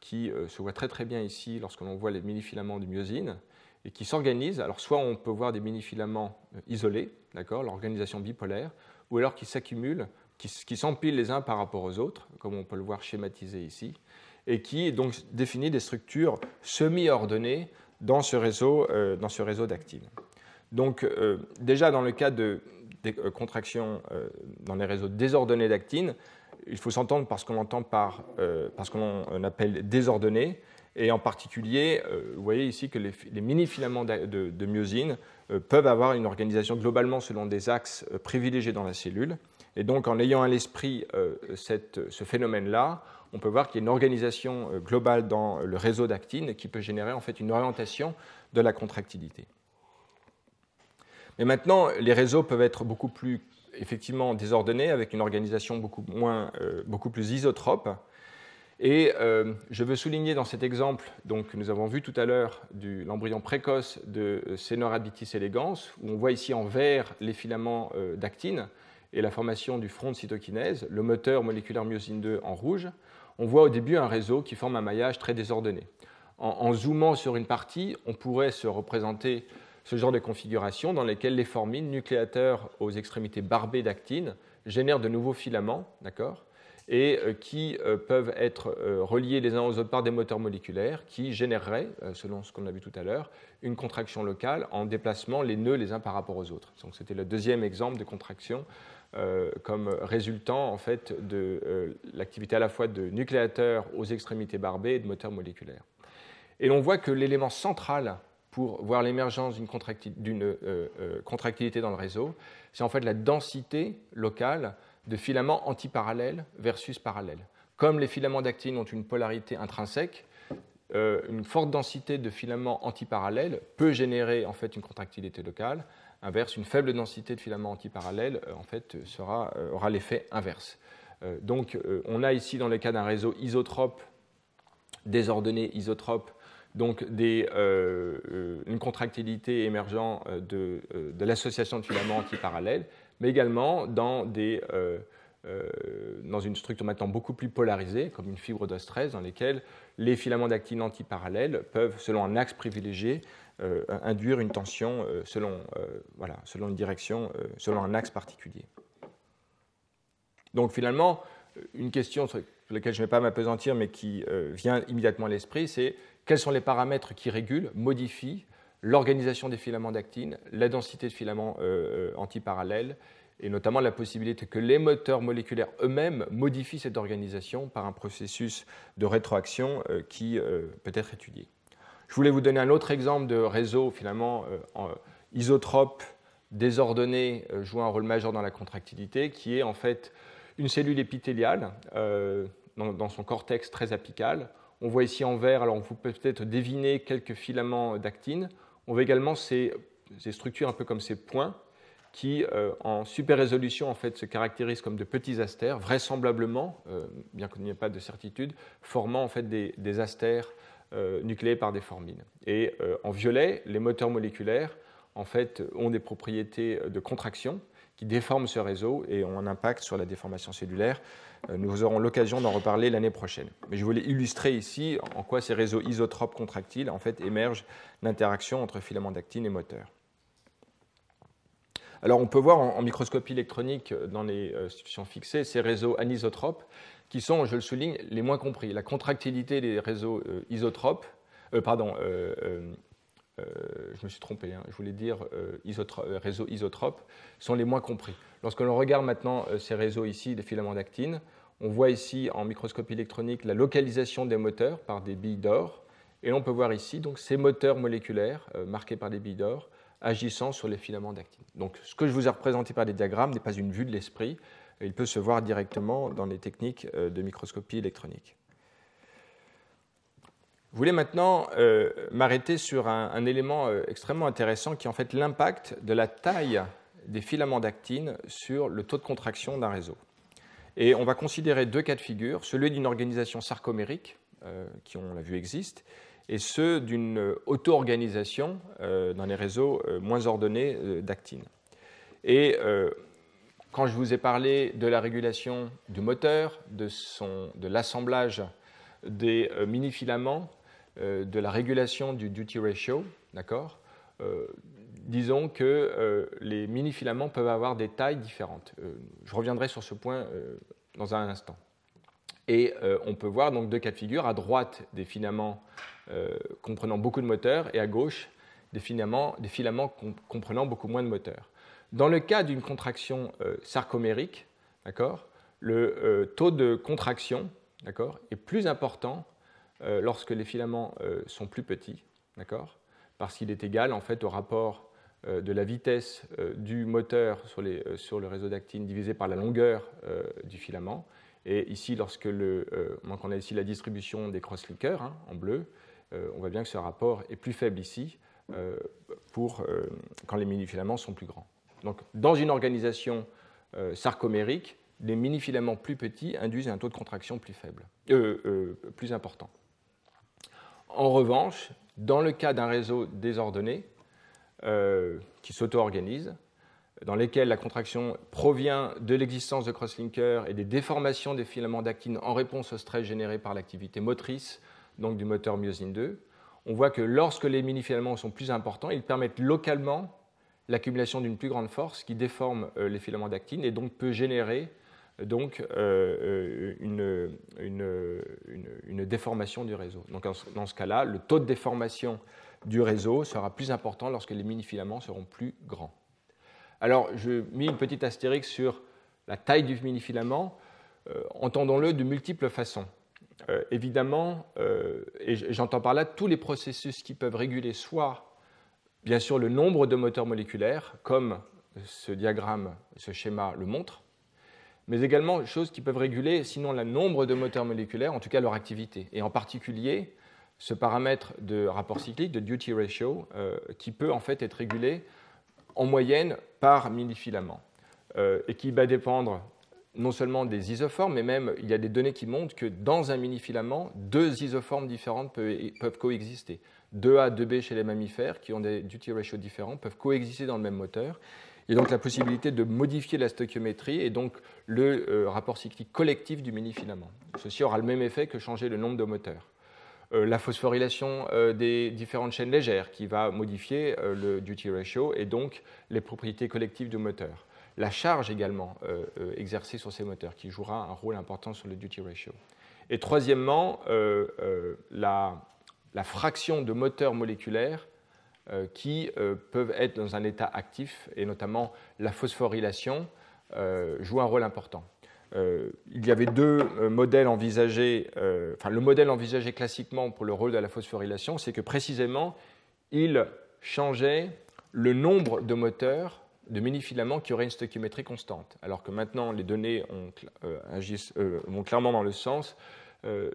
qui euh, se voit très très bien ici lorsque l'on voit les mini-filaments de myosine et qui s'organisent. Alors soit on peut voir des mini-filaments euh, isolés, d'accord, l'organisation bipolaire, ou alors qui s'accumulent, qui, s'empilent les uns par rapport aux autres, comme on peut le voir schématisé ici, et qui donc définit des structures semi-ordonnées dans ce réseau, euh, d'actines. Donc déjà dans le cas de, des contractions dans les réseaux désordonnés d'actines, il faut s'entendre par ce qu'on entend par, euh, qu'on appelle désordonné, et en particulier, euh, vous voyez ici que les, mini-filaments de, myosine euh, peuvent avoir une organisation globalement selon des axes privilégiés dans la cellule, et donc en ayant à l'esprit ce phénomène-là, on peut voir qu'il y a une organisation globale dans le réseau d'actines qui peut générer en fait une orientation de la contractilité. Mais maintenant, les réseaux peuvent être beaucoup plus effectivement désordonnée, avec une organisation beaucoup, moins, euh, beaucoup plus isotrope. Et euh, je veux souligner dans cet exemple, donc, nous avons vu tout à l'heure, de l'embryon précoce de euh, Senorabitis elegans, où on voit ici en vert les filaments d'actine et la formation du front de cytokinèse, le moteur moléculaire myosine 2 en rouge. On voit au début un réseau qui forme un maillage très désordonné. en zoomant sur une partie, on pourrait se représenter ce genre de configuration dans lesquelles les formines, nucléateurs aux extrémités barbées d'actines génèrent de nouveaux filaments, d'accord et euh, qui euh, peuvent être euh, reliés les uns aux autres par des moteurs moléculaires qui généreraient, selon ce qu'on a vu tout à l'heure, une contraction locale en déplacement les nœuds les uns par rapport aux autres. Donc c'était le deuxième exemple de contraction comme résultant en fait de l'activité à la fois de nucléateurs aux extrémités barbées et de moteurs moléculaires. Et on voit que l'élément central pour voir l'émergence d'une euh, euh, contractilité dans le réseau, c'est en fait la densité locale de filaments antiparallèles versus parallèles. Comme les filaments d'actine ont une polarité intrinsèque, euh, une forte densité de filaments antiparallèles peut générer en fait une contractilité locale. Inverse, une faible densité de filaments antiparallèles en fait aura l'effet inverse. donc, on a ici dans le cas d'un réseau isotrope désordonné, isotrope donc euh, euh, une contractilité émergente euh, de, l'association de filaments antiparallèles, mais également dans, une structure maintenant beaucoup plus polarisée, comme une fibre de stress, dans laquelle les filaments d'actine antiparallèles peuvent, selon un axe privilégié, induire une tension selon une direction, selon un axe particulier. Donc finalement, une question sur laquelle je ne vais pas m'apesantir, mais qui vient immédiatement à l'esprit, c'est quels sont les paramètres qui régulent, modifient l'organisation des filaments d'actine, la densité de filaments euh, euh, antiparallèles et notamment la possibilité que les moteurs moléculaires eux-mêmes modifient cette organisation par un processus de rétroaction euh, qui peut être étudié. Je voulais vous donner un autre exemple de réseau finalement isotrope désordonné jouant un rôle majeur dans la contractilité qui est en fait une cellule épithéliale dans son cortex très apical on voit ici en vert, alors vous pouvez peut-être deviner quelques filaments d'actine. On voit également ces, structures un peu comme ces points qui, euh, en super résolution, en fait, se caractérisent comme de petits astères, vraisemblablement, euh, bien qu'il n'y ait pas de certitude, formant en fait des, astères euh, nucléés par des formines. Et en violet, les moteurs moléculaires en fait, ont des propriétés de contraction qui déforment ce réseau et ont un impact sur la déformation cellulaire. Euh, nous aurons l'occasion d'en reparler l'année prochaine. Mais je voulais illustrer ici en quoi ces réseaux isotropes contractiles en fait, émergent l'interaction entre filaments d'actine et moteurs. Alors on peut voir en, microscopie électronique euh, dans les euh, situations fixées ces réseaux anisotropes qui sont, je le souligne, les moins compris. La contractilité des réseaux isotropes, pardon, je me suis trompé, hein, je voulais dire réseaux isotropes, sont les moins compris. Lorsque l'on regarde maintenant euh, ces réseaux ici des filaments d'actine, on voit ici en microscopie électronique la localisation des moteurs par des billes d'or. Et on peut voir ici donc, ces moteurs moléculaires euh, marqués par des billes d'or agissant sur les filaments d'actine. Donc ce que je vous ai représenté par des diagrammes n'est pas une vue de l'esprit, il peut se voir directement dans les techniques euh, de microscopie électronique. Je voulais maintenant m'arrêter sur un, un élément extrêmement intéressant qui est en fait l'impact de la taille des filaments d'actine sur le taux de contraction d'un réseau. Et on va considérer deux cas de figure, celui d'une organisation sarcomérique, euh, qui on l'a vu existe, et ceux d'une auto-organisation euh, dans les réseaux euh, moins ordonnés d'actine. Et quand je vous ai parlé de la régulation du moteur, de, son, de l'assemblage des mini-filaments, de la régulation du duty ratio, d'accord disons que euh, les mini-filaments peuvent avoir des tailles différentes. Euh, je reviendrai sur ce point euh, dans un instant. Et on peut voir donc deux cas de figure, à droite des filaments comprenant beaucoup de moteurs et à gauche des filaments, des filaments comprenant beaucoup moins de moteurs. Dans le cas d'une contraction sarcomérique, le taux de contraction est plus important lorsque les filaments sont plus petits, parce qu'il est égal en fait au rapport euh, de la vitesse euh, du moteur euh, sur, le réseau d'actine divisé par la longueur du filament. Et ici, lorsque on a ici la distribution des cross-linkers hein, en bleu, on voit bien que ce rapport est plus faible ici pour, quand les mini-filaments sont plus grands. Donc, dans une organisation sarcomérique, les mini-filaments plus petits induisent un taux de contraction plus faible, plus important. En revanche, dans le cas d'un réseau désordonné, euh, qui s'auto-organisent, dans lesquelles la contraction provient de l'existence de crosslinkers et des déformations des filaments d'actine en réponse au stress généré par l'activité motrice, donc du moteur myosine 2. On voit que lorsque les mini-filaments sont plus importants, ils permettent localement l'accumulation d'une plus grande force qui déforme euh, les filaments d'actine et donc peut générer donc euh, euh, une, déformation du réseau. Donc dans ce cas-là, le taux de déformation du réseau sera plus important lorsque les mini-filaments seront plus grands. Alors, je mets une petite astérisque sur la taille du mini-filament. Euh, entendons-le de multiples façons. évidemment, et j'entends par là tous les processus qui peuvent réguler soit, bien sûr, le nombre de moteurs moléculaires, comme ce diagramme, ce schéma le montre, mais également choses qui peuvent réguler, sinon le nombre de moteurs moléculaires, en tout cas leur activité. Et en particulier, ce paramètre de rapport cyclique, de duty ratio, euh, qui peut en fait être régulé en moyenne par mini-filament, euh, et qui va dépendre non seulement des isoformes, mais même il y a des données qui montrent que dans un minifilament, deux isoformes différentes peuvent, peuvent coexister. 2A, 2B chez les mammifères, qui ont des duty ratios différents, peuvent coexister dans le même moteur et donc la possibilité de modifier la stoichiométrie et donc le euh, rapport cyclique collectif du mini-filament. Ceci aura le même effet que changer le nombre de moteurs. Euh, la phosphorylation euh, des différentes chaînes légères qui va modifier le duty ratio et donc les propriétés collectives du moteur. La charge également exercée sur ces moteurs qui jouera un rôle important sur le duty ratio. Et troisièmement, la, la fraction de moteurs moléculaires euh, qui euh, peuvent être dans un état actif, et notamment la phosphorylation euh, joue un rôle important. il y avait deux modèles envisagés. enfin, le modèle envisagé classiquement pour le rôle de la phosphorylation, c'est que précisément, il changeait le nombre de moteurs de mini-filaments qui auraient une stoichiométrie constante. Alors que maintenant, les données vont clairement dans le sens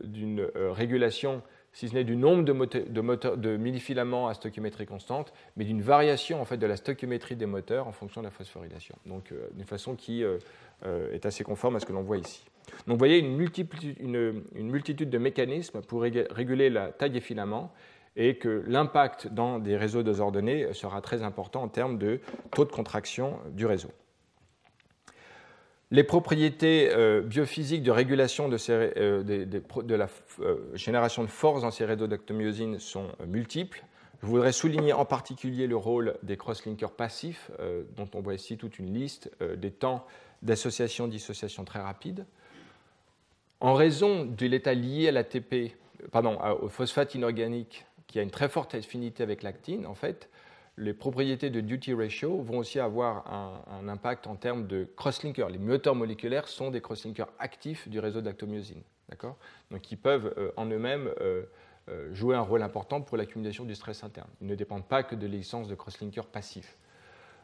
d'une régulation si ce n'est du nombre de, de, à stoichiométrie constante, mais d'une variation en fait de la stoichiométrie des moteurs en fonction de la phosphorylation. Donc euh, d'une façon qui euh, euh, est assez conforme à ce que l'on voit ici. Donc vous voyez une, multitude de mécanismes pour réguler la taille des filaments et que l'impact dans des réseaux désordonnés sera très important en termes de taux de contraction du réseau les propriétés euh, biophysiques de régulation de, euh, la euh, génération de force dans ces réseaux sont multiples. Je voudrais souligner en particulier le rôle des crosslinkers passifs, dont on voit ici toute une liste, des temps d'association-dissociation très rapides. En raison de l'état lié à l'ATP, pardon, au phosphate inorganique qui a une très forte affinité avec l'actine, en fait, les propriétés de duty ratio vont aussi avoir un, impact en termes de crosslinkers. Les moteurs moléculaires sont des crosslinkers actifs du réseau d'actomyosine. D'accord Donc ils peuvent euh, en eux-mêmes euh, euh, jouer un rôle important pour l'accumulation du stress interne. Ils ne dépendent pas que de l'existence de crosslinkers passifs.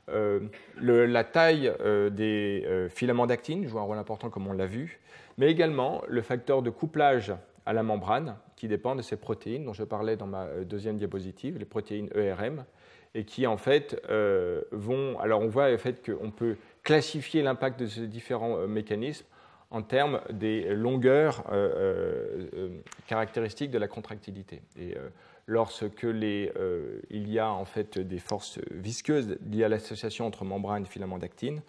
la taille des filaments d'actine joue un rôle important comme on l'a vu, mais également le facteur de couplage à la membrane qui dépend de ces protéines dont je parlais dans ma deuxième diapositive, les protéines ERM, et qui en fait euh, vont. Alors on voit en fait qu'on peut classifier l'impact de ces différents euh, mécanismes en termes des longueurs euh, caractéristiques de la contractilité. Et lorsque les, il y a en fait des forces visqueuses liées à l'association entre membrane et filament d'actine,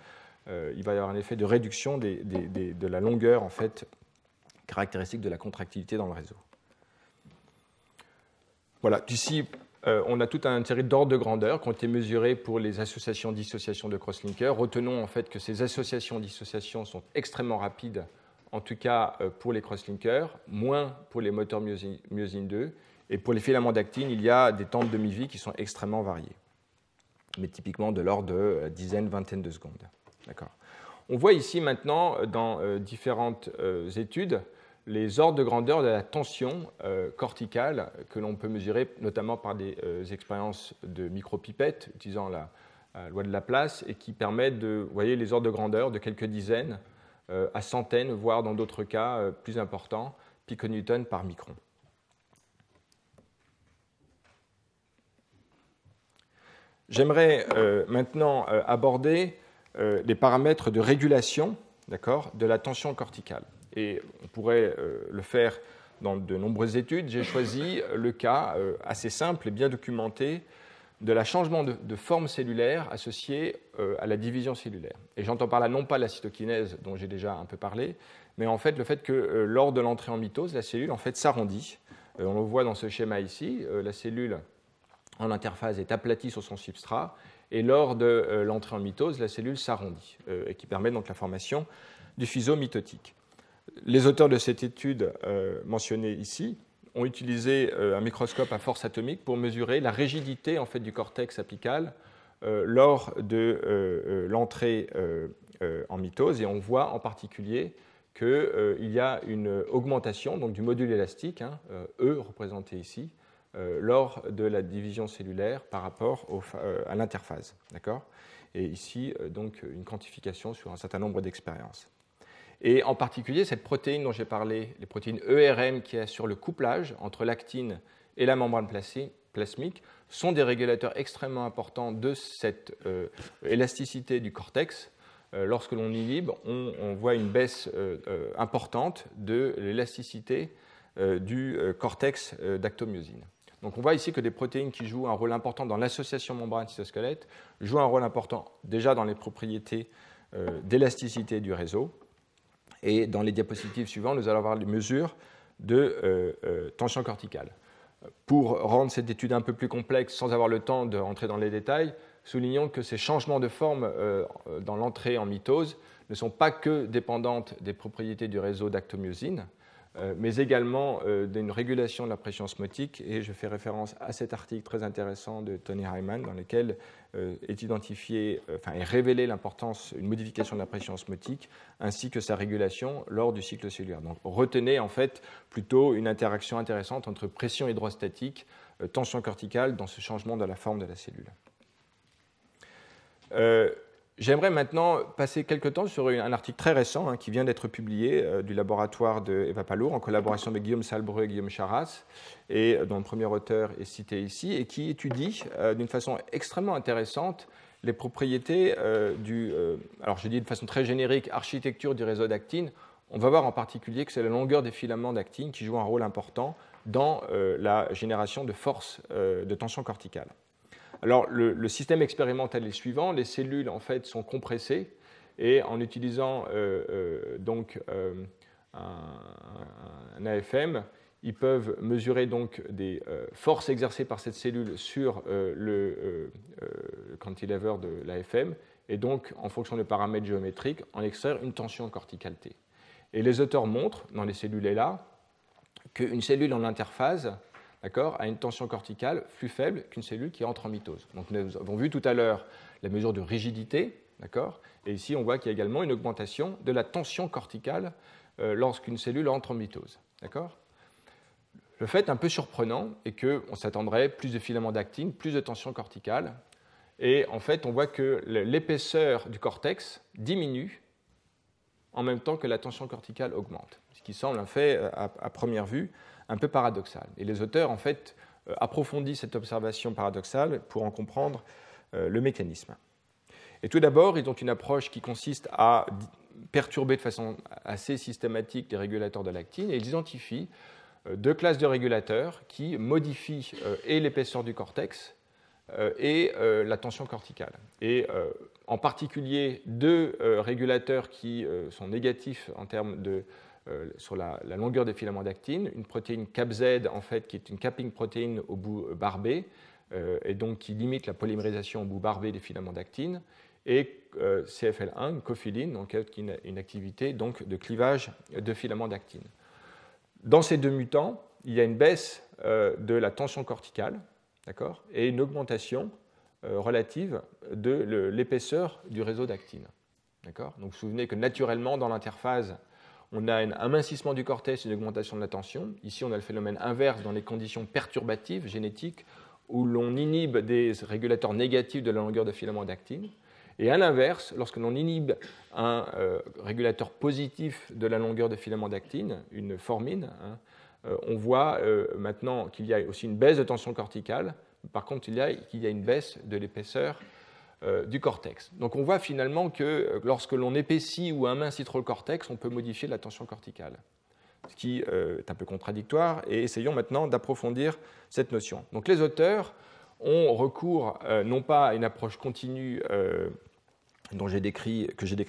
il va y avoir un effet de réduction de la longueur en fait caractéristique de la contractilité dans le réseau. Voilà, d'ici euh, on a tout un intérêt d'ordre de grandeur qui ont été mesurés pour les associations dissociations de crosslinkers. Retenons en fait que ces associations dissociations sont extrêmement rapides, en tout cas euh, pour les crosslinkers, moins pour les moteurs myosine, 2. Et pour les filaments d'actine, il y a des temps de demi-vie qui sont extrêmement variés, mais typiquement de l'ordre de euh, dizaines, vingtaines de secondes. On voit ici maintenant dans différentes études les ordres de grandeur de la tension euh, corticale que l'on peut mesurer notamment par des euh, expériences de micropipettes utilisant la loi de Laplace et qui permettent de, voyez, les ordres de grandeur de quelques dizaines euh, à centaines, voire dans d'autres cas plus importants, piconewton par micron. J'aimerais maintenant aborder les paramètres de régulation de la tension corticale et on pourrait euh, le faire dans de nombreuses études, j'ai choisi euh, le cas euh, assez simple et bien documenté de la changement de, forme cellulaire associée à la division cellulaire. Et j'entends par là non pas la cytokinèse dont j'ai déjà un peu parlé, mais en fait le fait que lors de l'entrée en mitose, la cellule en fait s'arrondit. on le voit dans ce schéma ici, la cellule en interphase est aplatie sur son substrat, et lors de l'entrée en mitose, la cellule s'arrondit, et qui permet donc la formation du fuseau mitotique. Les auteurs de cette étude euh, mentionnée ici ont utilisé euh, un microscope à force atomique pour mesurer la rigidité en fait, du cortex apical euh, lors de l'entrée en mitose. Et on voit en particulier qu'il y a une augmentation donc, du module élastique, hein, E représenté ici, lors de la division cellulaire par rapport à l'interphase. Et ici, donc, une quantification sur un certain nombre d'expériences. Et en particulier, cette protéine dont j'ai parlé, les protéines ERM qui assurent le couplage entre l'actine et la membrane plasmique, sont des régulateurs extrêmement importants de cette euh, élasticité du cortex. Euh, lorsque l'on inhibe, on, on, voit une baisse euh, importante de l'élasticité du cortex d'actomyosine. Donc on voit ici que des protéines qui jouent un rôle important dans l'association membrane-cytosquelette jouent un rôle important déjà dans les propriétés d'élasticité du réseau. Et dans les diapositives suivantes, nous allons avoir les mesures de euh, euh, tension corticale. Pour rendre cette étude un peu plus complexe, sans avoir le temps de rentrer dans les détails, soulignons que ces changements de forme euh, dans l'entrée en mitose ne sont pas que dépendantes des propriétés du réseau d'actomyosine, euh, mais également euh, d'une régulation de la pression osmotique. Et je fais référence à cet article très intéressant de Tony Hyman, dans lequel euh, est identifié enfin, est révélée l'importance, d'une modification de la pression osmotique, ainsi que sa régulation lors du cycle cellulaire. Donc retenez en fait plutôt une interaction intéressante entre pression hydrostatique, tension corticale dans ce changement de la forme de la cellule. J'aimerais maintenant passer quelques temps sur un article très récent hein, qui vient d'être publié euh, du laboratoire de Eva Palour en collaboration avec Guillaume Salbreux et Guillaume Charras, et euh, dont le premier auteur est cité ici, et qui étudie euh, d'une façon extrêmement intéressante les propriétés du. alors, je dis de façon très générique, architecture du réseau d'actine. On va voir en particulier que c'est la longueur des filaments d'actine qui joue un rôle important dans la génération de forces de tension corticale. Alors le, système expérimental est le suivant, les cellules en fait sont compressées et en utilisant euh, euh, donc euh, un, AFM, ils peuvent mesurer donc des forces exercées par cette cellule sur le, cantilever de l'AFM et donc en fonction de paramètres géométriques en extraire une tension corticale T. Et les auteurs montrent dans les cellules là qu'une cellule en interphase à une tension corticale plus faible qu'une cellule qui entre en mitose. Donc nous avons vu tout à l'heure la mesure de rigidité, et ici on voit qu'il y a également une augmentation de la tension corticale euh, lorsqu'une cellule entre en mitose, Le fait un peu surprenant est qu'on s'attendrait plus de filaments d'actine, plus de tension corticale, et en fait on voit que l'épaisseur du cortex diminue en même temps que la tension corticale augmente, ce qui semble un fait euh, à première vue un peu paradoxal. Et les auteurs, en fait, euh, approfondissent cette observation paradoxale pour en comprendre euh, le mécanisme. Et tout d'abord, ils ont une approche qui consiste à perturber de façon assez systématique les régulateurs de lactine et ils identifient euh, deux classes de régulateurs qui modifient et l'épaisseur du cortex et la tension corticale. Et en particulier deux régulateurs qui sont négatifs en termes de euh, sur la, longueur des filaments d'actine, une protéine CAPZ, en fait, qui est une capping protéine au bout barbé, euh, et donc qui limite la polymérisation au bout barbé des filaments d'actine, et euh, CFL1, une donc qui a une activité donc, de clivage de filaments d'actine. Dans ces deux mutants, il y a une baisse de la tension corticale, d'accord, et une augmentation relative de l'épaisseur du réseau d'actine. D'accord Donc vous vous souvenez que naturellement, dans l'interface on a un amincissement du cortex et une augmentation de la tension. Ici, on a le phénomène inverse dans les conditions perturbatives génétiques où l'on inhibe des régulateurs négatifs de la longueur de filament d'actine. Et à l'inverse, lorsque l'on inhibe un euh, régulateur positif de la longueur de filament d'actine, une formine, hein, euh, on voit euh, maintenant qu'il y a aussi une baisse de tension corticale. Par contre, il y a une baisse de l'épaisseur euh, du cortex. Donc on voit finalement que euh, lorsque l'on épaissit ou amincit trop le cortex, on peut modifier la tension corticale, ce qui euh, est un peu contradictoire, et essayons maintenant d'approfondir cette notion. Donc les auteurs ont recours non pas à une approche continue que j'ai décrit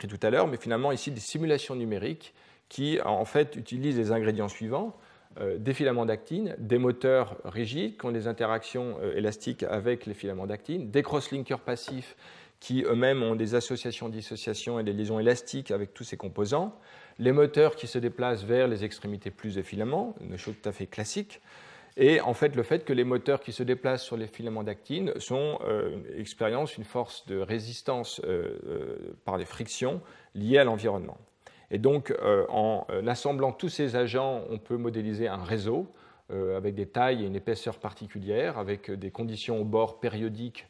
tout à l'heure, mais finalement ici des simulations numériques qui en fait utilisent les ingrédients suivants. Euh, des filaments d'actine, des moteurs rigides qui ont des interactions euh, élastiques avec les filaments d'actine, des crosslinkers passifs qui eux-mêmes ont des associations, dissociations et des liaisons élastiques avec tous ces composants, les moteurs qui se déplacent vers les extrémités plus des filaments, une chose tout à fait classique, et en fait le fait que les moteurs qui se déplacent sur les filaments d'actine sont euh, une force de résistance par les frictions liées à l'environnement. Et donc, euh, en euh, assemblant tous ces agents, on peut modéliser un réseau euh, avec des tailles et une épaisseur particulière, avec des conditions au bord périodiques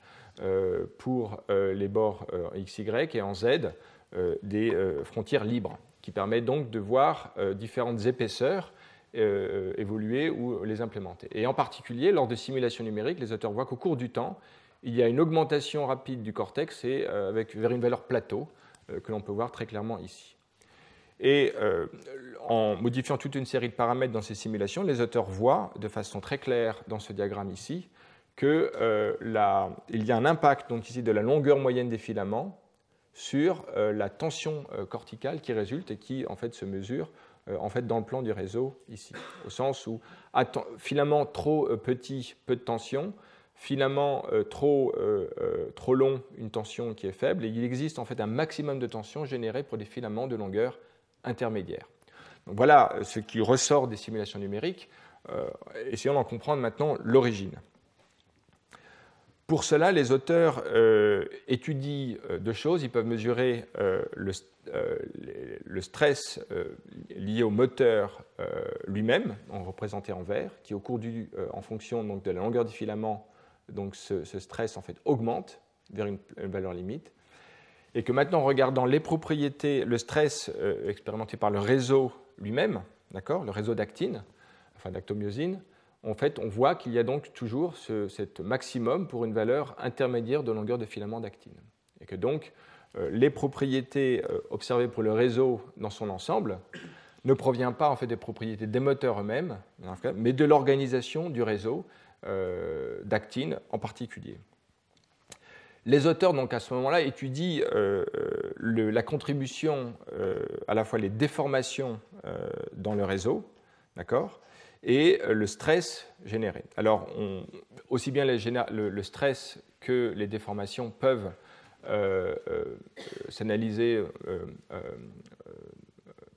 pour les bords XY et en Z des frontières libres, qui permettent donc de voir différentes épaisseurs évoluer ou les implémenter. Et en particulier, lors de simulations numériques, les auteurs voient qu'au cours du temps, il y a une augmentation rapide du cortex et avec, vers une valeur plateau que l'on peut voir très clairement ici. Et euh, en modifiant toute une série de paramètres dans ces simulations, les auteurs voient de façon très claire dans ce diagramme ici qu'il euh, y a un impact donc ici de la longueur moyenne des filaments sur euh, la tension corticale qui résulte et qui en fait se mesure en fait dans le plan du réseau ici, au sens où filament trop petit, peu de tension, filament trop, trop long, une tension qui est faible, et il existe en fait un maximum de tension générée pour des filaments de longueur intermédiaire. voilà euh, ce qui ressort des simulations numériques. Euh, essayons d'en comprendre maintenant l'origine. Pour cela, les auteurs euh, étudient deux choses. Ils peuvent mesurer le, stress lié au moteur lui-même, représenté en vert, qui au cours du, en fonction donc, de la longueur du filament, donc ce, stress en fait augmente vers une valeur limite et que maintenant, en regardant les propriétés, le stress euh, expérimenté par le réseau lui-même, d'accord, le réseau d'actine, enfin d'actomyosine, en fait, on voit qu'il y a donc toujours ce, maximum pour une valeur intermédiaire de longueur de filament d'actine. Et que donc, euh, les propriétés euh, observées pour le réseau dans son ensemble ne proviennent pas en fait des propriétés des moteurs eux-mêmes, mais de l'organisation du réseau d'actine en particulier. Les auteurs, donc à ce moment-là, étudient euh, euh, la contribution, euh, à la fois les déformations dans le réseau, d'accord, et le stress généré. Alors, aussi bien le, stress que les déformations peuvent s'analyser,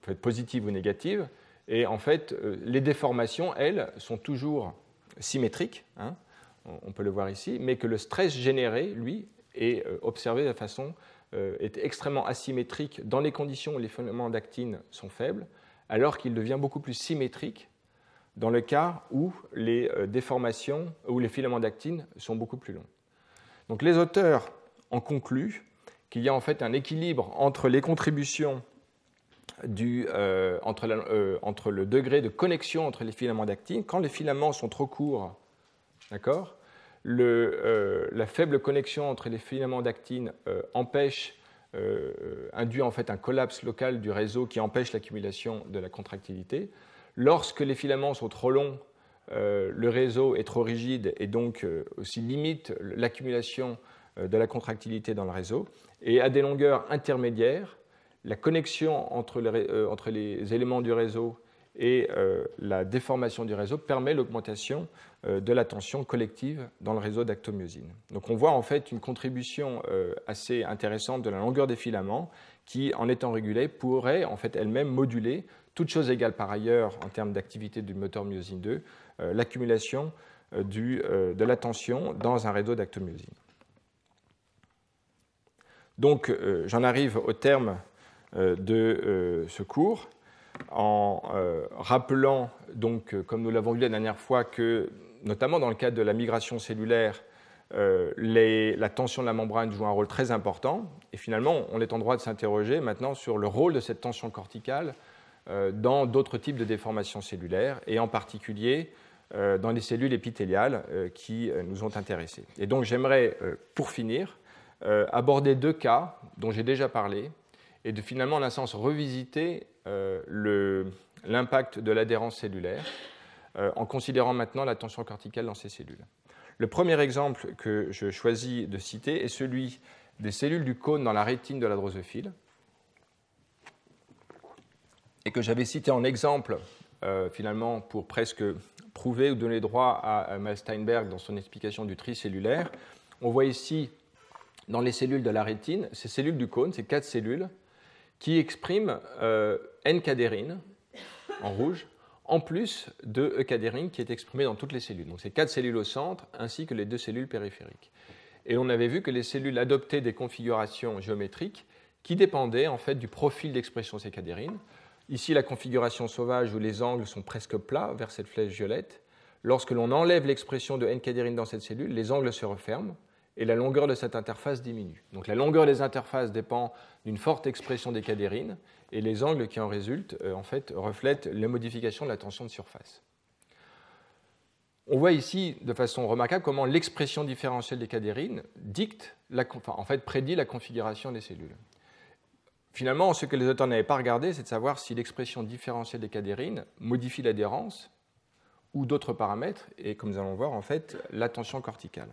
être positives ou négatives, et en fait, les déformations, elles, sont toujours symétriques. Hein, on peut le voir ici, mais que le stress généré, lui, est euh, observé de façon euh, est extrêmement asymétrique dans les conditions où les filaments d'actine sont faibles, alors qu'il devient beaucoup plus symétrique dans le cas où les euh, déformations, ou les filaments d'actine sont beaucoup plus longs. Donc les auteurs en concluent qu'il y a en fait un équilibre entre les contributions du, entre, entre, le degré de connexion entre les filaments d'actine. Quand les filaments sont trop courts, D'accord euh, La faible connexion entre les filaments d'actine euh, empêche, euh, induit en fait un collapse local du réseau qui empêche l'accumulation de la contractilité. Lorsque les filaments sont trop longs, le réseau est trop rigide et donc aussi limite l'accumulation de la contractilité dans le réseau. Et à des longueurs intermédiaires, la connexion entre entre les éléments du réseau et euh, la déformation du réseau permet l'augmentation euh, de la tension collective dans le réseau d'actomyosine. Donc on voit en fait une contribution euh, assez intéressante de la longueur des filaments qui, en étant régulée, pourrait en fait elle-même moduler, toute chose égale par ailleurs en termes d'activité du moteur myosine 2, l'accumulation de la tension dans un réseau d'actomyosine. Donc j'en arrive au terme de ce cours en euh, rappelant, donc, euh, comme nous l'avons vu la dernière fois, que notamment dans le cadre de la migration cellulaire, euh, la tension de la membrane joue un rôle très important. Et finalement, on est en droit de s'interroger maintenant sur le rôle de cette tension corticale dans d'autres types de déformations cellulaires, et en particulier dans les cellules épithéliales qui nous ont intéressés. Et donc j'aimerais, pour finir, aborder deux cas dont j'ai déjà parlé, et de finalement, en un sens, revisiter euh, l'impact de l'adhérence cellulaire euh, en considérant maintenant la tension corticale dans ces cellules. Le premier exemple que je choisis de citer est celui des cellules du cône dans la rétine de la drosophile et que j'avais cité en exemple euh, finalement pour presque prouver ou donner droit à, à Steinberg dans son explication du tri cellulaire. On voit ici dans les cellules de la rétine, ces cellules du cône, ces quatre cellules, qui expriment N-cadérine, en rouge, en plus de E-cadérine qui est exprimée dans toutes les cellules. Donc c'est quatre cellules au centre ainsi que les deux cellules périphériques. Et on avait vu que les cellules adoptaient des configurations géométriques qui dépendaient en fait du profil d'expression de ces cadérines. Ici, la configuration sauvage où les angles sont presque plats vers cette flèche violette. Lorsque l'on enlève l'expression de N-cadérine dans cette cellule, les angles se referment et la longueur de cette interface diminue. Donc la longueur des interfaces dépend d'une forte expression des cadérines et les angles qui en résultent euh, en fait, reflètent les modifications de la tension de surface. On voit ici de façon remarquable comment l'expression différentielle des cadérines dicte, en fait, prédit la configuration des cellules. Finalement, ce que les auteurs n'avaient pas regardé, c'est de savoir si l'expression différentielle des cadérines modifie l'adhérence ou d'autres paramètres, et comme nous allons voir, en fait, la tension corticale.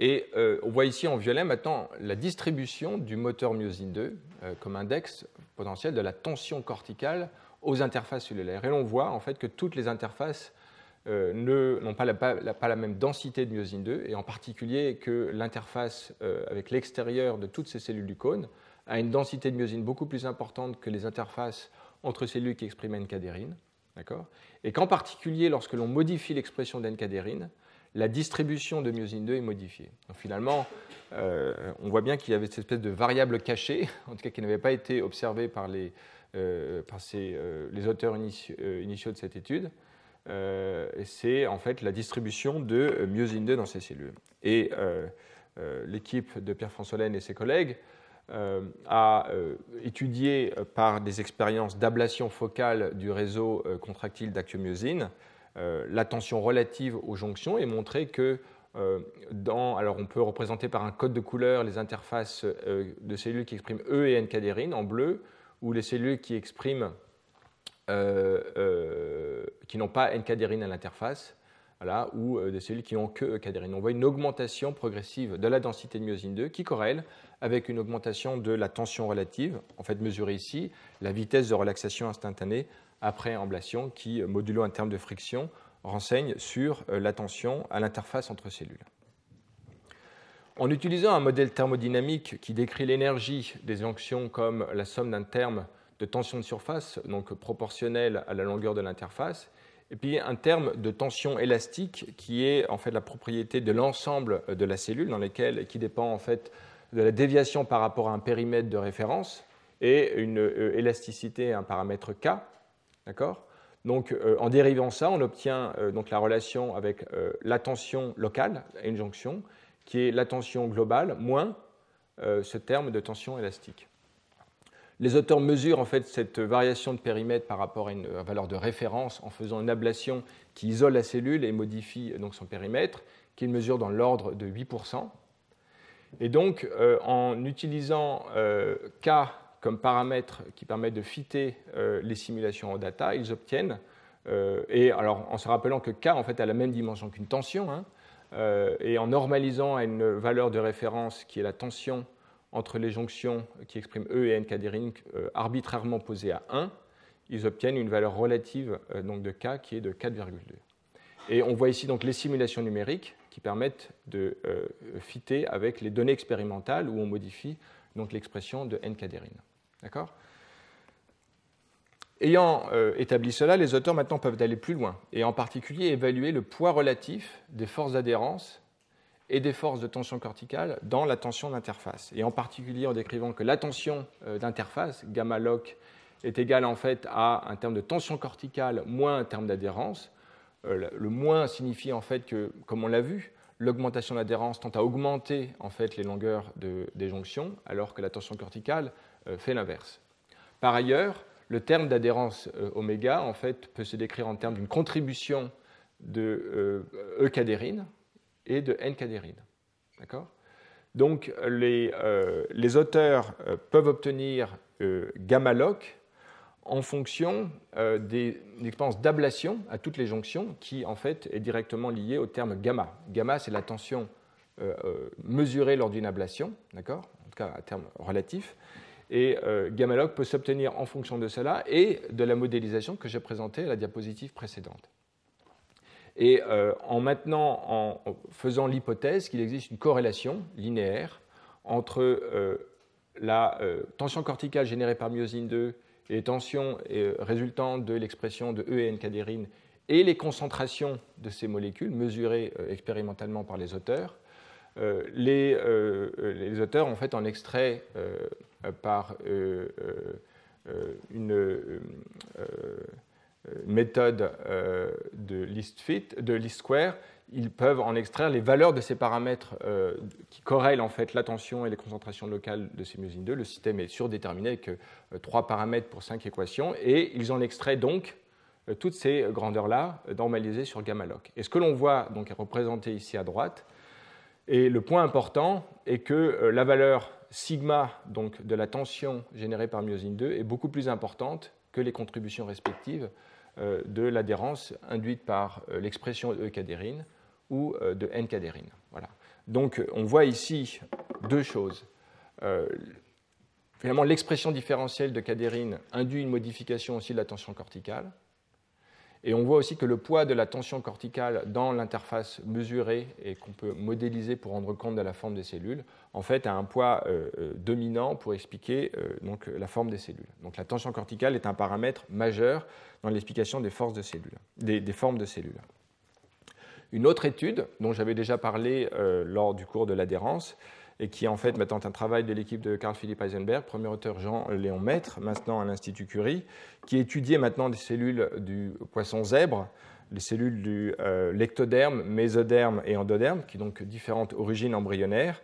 Et euh, on voit ici en violet maintenant la distribution du moteur myosine 2 euh, comme index potentiel de la tension corticale aux interfaces cellulaires. Et on voit en fait que toutes les interfaces euh, n'ont pas la, même densité de myosine 2 et en particulier que l'interface avec l'extérieur de toutes ces cellules du cône a une densité de myosine beaucoup plus importante que les interfaces entre cellules qui expriment N-cadérine. Et qu'en particulier lorsque l'on modifie l'expression d'N-cadérine, la distribution de myosine 2 est modifiée. finalement, euh, on voit bien qu'il y avait cette espèce de variable cachée, en tout cas qui n'avait pas été observée par les, euh, euh, auteurs initiaux, de cette étude. c'est en fait la distribution de myosine 2 dans ces cellules. Et l'équipe de Pierre-François Laine et ses collègues a étudié par des expériences d'ablation focale du réseau contractile d'actiomyosine euh, la tension relative aux jonctions et montrer que euh, dans, alors on peut représenter par un code de couleur les interfaces euh, de cellules qui expriment E et N-cadérine en bleu, ou les cellules qui expriment qui n'ont pas N-cadérine à l'interface, ou des cellules qui n'ont que E-cadérine. On voit une augmentation progressive de la densité de myosine 2 qui corrèle avec une augmentation de la tension relative, en fait mesurée ici, la vitesse de relaxation instantanée après emblation, qui, euh, modulo un terme de friction, renseigne sur euh, la tension à l'interface entre cellules. En utilisant un modèle thermodynamique qui décrit l'énergie des jonctions comme la somme d'un terme de tension de surface, donc proportionnelle à la longueur de l'interface, et puis un terme de tension élastique qui est en fait la propriété de l'ensemble de la cellule dans qui dépend en fait de la déviation par rapport à un périmètre de référence et une euh, élasticité un paramètre k D'accord donc, euh, en dérivant ça, on obtient euh, donc la relation avec euh, la tension locale, une jonction, qui est la tension globale moins ce terme de tension élastique. Les auteurs mesurent en fait cette variation de périmètre par rapport à une valeur de référence en faisant une ablation qui isole la cellule et modifie donc son périmètre, qu'ils mesurent dans l'ordre de 8%. Et donc, en utilisant K comme paramètres qui permettent de fitter euh, les simulations en data, ils obtiennent, euh, et alors en se rappelant que K en fait a la même dimension qu'une tension, hein, euh, et en normalisant à une valeur de référence qui est la tension entre les jonctions qui expriment E et N cadérine arbitrairement posées à 1, ils obtiennent une valeur relative donc de K qui est de 4,2. Et on voit ici donc les simulations numériques qui permettent de fitter avec les données expérimentales où on modifie donc l'expression de N-cadérine. D'accord Ayant euh, établi cela, les auteurs maintenant peuvent aller plus loin et en particulier évaluer le poids relatif des forces d'adhérence et des forces de tension corticale dans la tension d'interface. Et en particulier en décrivant que la tension euh, d'interface, gamma loc, est égale en fait à un terme de tension corticale moins un terme d'adhérence. Euh, le moins signifie en fait que, comme on l'a vu, l'augmentation d'adhérence tend à augmenter en fait les longueurs des jonctions, alors que la tension corticale euh, fait l'inverse. Par ailleurs, le terme d'adhérence euh, oméga en fait, peut se décrire en termes d'une contribution de euh, E-cadérine et de N-cadérine. donc les, auteurs peuvent obtenir gamma lock en fonction des, dépenses d'ablation à toutes les jonctions qui en fait est directement liée au terme gamma. Gamma c'est la tension mesurée lors d'une ablation, d'accord En tout cas à terme relatif. Et euh, peut s'obtenir en fonction de cela et de la modélisation que j'ai présentée à la diapositive précédente. Et euh, en maintenant, en faisant l'hypothèse qu'il existe une corrélation linéaire entre euh, la euh, tension corticale générée par myosine 2 et les tensions résultant de l'expression de E et cadérine et les concentrations de ces molécules mesurées expérimentalement par les auteurs, euh, euh, euh, les, auteurs en fait en extraient par une méthode de least fit, de least square, ils peuvent en extraire les valeurs de ces paramètres qui corrèlent en fait l'attention et les concentrations locales de ces musines 2. Le système est surdéterminé avec trois paramètres pour cinq équations et ils en extraient donc toutes ces grandeurs-là normalisées sur gamma log. Et ce que l'on voit donc représenté ici à droite, et le point important est que euh, la valeur sigma de la tension générée par myosine 2 est beaucoup plus importante que les contributions respectives euh, de l'adhérence induite par euh, l'expression de cadérine ou de N-cadérine. Donc on voit ici deux choses. finalement, l'expression différentielle de cadérine induit une modification aussi de la tension corticale, et on voit aussi que le poids de la tension corticale dans l'interface mesurée et qu'on peut modéliser pour rendre compte de la forme des cellules, en fait, a un poids euh, euh, dominant pour expliquer euh, la forme des cellules. Donc la tension corticale est un paramètre majeur dans l'explication des, forces de cellules, des, formes de cellules. Une autre étude dont j'avais déjà parlé lors du cours de l'adhérence, et qui est en fait maintenant un travail de l'équipe de karl philipp Heisenberg, premier auteur Jean-Léon Maître, maintenant à l'Institut Curie, qui étudiait maintenant des cellules du poisson zèbre, les cellules du euh, lectoderme, mésoderme et endoderme, qui ont donc différentes origines embryonnaires.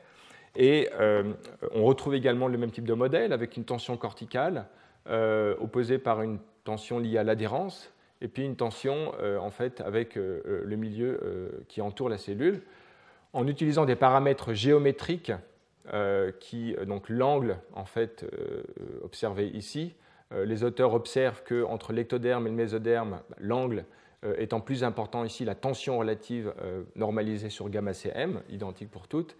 Et euh, on retrouve également le même type de modèle avec une tension corticale euh, opposée par une tension liée à l'adhérence et puis une tension en fait avec le milieu qui entoure la cellule en utilisant des paramètres géométriques, euh, qui, euh, donc l'angle en fait euh, observé ici, les auteurs observent que entre l'ectoderme et le mésoderme, l'angle étant plus important ici, la tension relative normalisée sur gamma cm, identique pour toutes,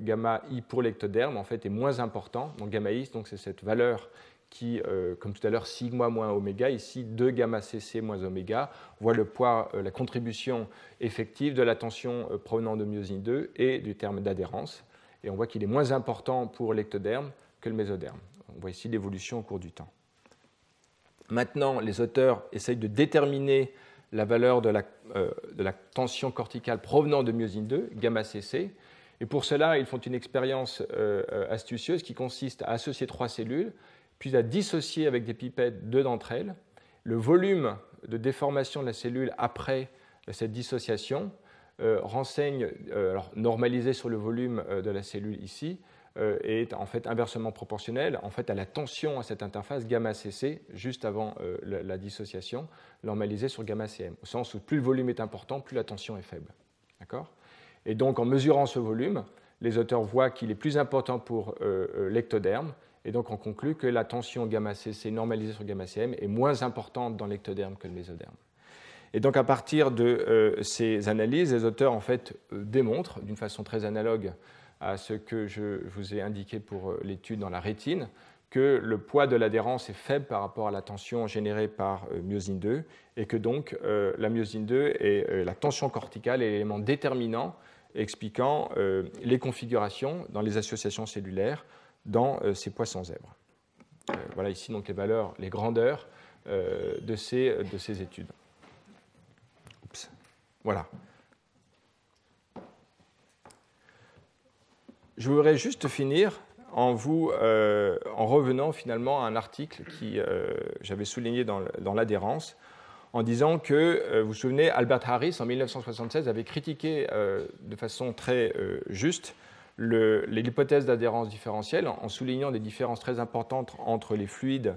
gamma i pour l'ectoderme en fait est moins important. Donc gamma i, donc c'est cette valeur qui, euh, comme tout à l'heure, sigma moins oméga, ici 2 gamma cc moins oméga, voit le poids, euh, la contribution effective de la tension euh, provenant de myosine 2 et du terme d'adhérence. Et on voit qu'il est moins important pour l'ectoderme que le mésoderme. On voit ici l'évolution au cours du temps. Maintenant, les auteurs essayent de déterminer la valeur de la, de la tension corticale provenant de myosine 2, gamma cc. Et pour cela, ils font une expérience astucieuse qui consiste à associer trois cellules puis à dissocier avec des pipettes deux d'entre elles. Le volume de déformation de la cellule après cette dissociation euh, renseigne, euh, alors normalisé sur le volume euh, de la cellule ici, est en fait inversement proportionnel en fait à la tension à cette interface gamma CC juste avant la, dissociation, normalisé sur gamma CM, au sens où plus le volume est important, plus la tension est faible. Et donc en mesurant ce volume, les auteurs voient qu'il est plus important pour l'ectoderme et donc on conclut que la tension gamma CC normalisée sur gamma CM est moins importante dans l'ectoderme que le mésoderme. Et donc à partir de euh, ces analyses, les auteurs en fait euh, démontrent d'une façon très analogue à ce que je vous ai indiqué pour euh, l'étude dans la rétine, que le poids de l'adhérence est faible par rapport à la tension générée par myosine 2 et que donc la myosine 2 et la tension corticale est l'élément déterminant expliquant les configurations dans les associations cellulaires dans euh, ces poissons zèbres. Euh, voilà ici donc les valeurs, les grandeurs euh, de, ces, de ces études. Oups. Voilà. Je voudrais juste finir en, vous, en revenant finalement à un article qui j'avais souligné dans l'adhérence, en disant que, vous vous souvenez, Albert Harris, en 1976, avait critiqué de façon très juste l'hypothèse d'adhérence différentielle en soulignant des différences très importantes entre les fluides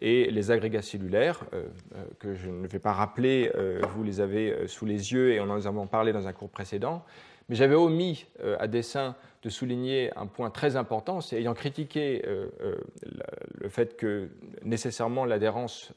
et les agrégats cellulaires, euh, euh, que je ne vais pas rappeler, euh, vous les avez sous les yeux et on en a parlé dans un cours précédent. Mais j'avais omis à dessein de souligner un point très important, c'est ayant critiqué le fait que nécessairement l'adhérence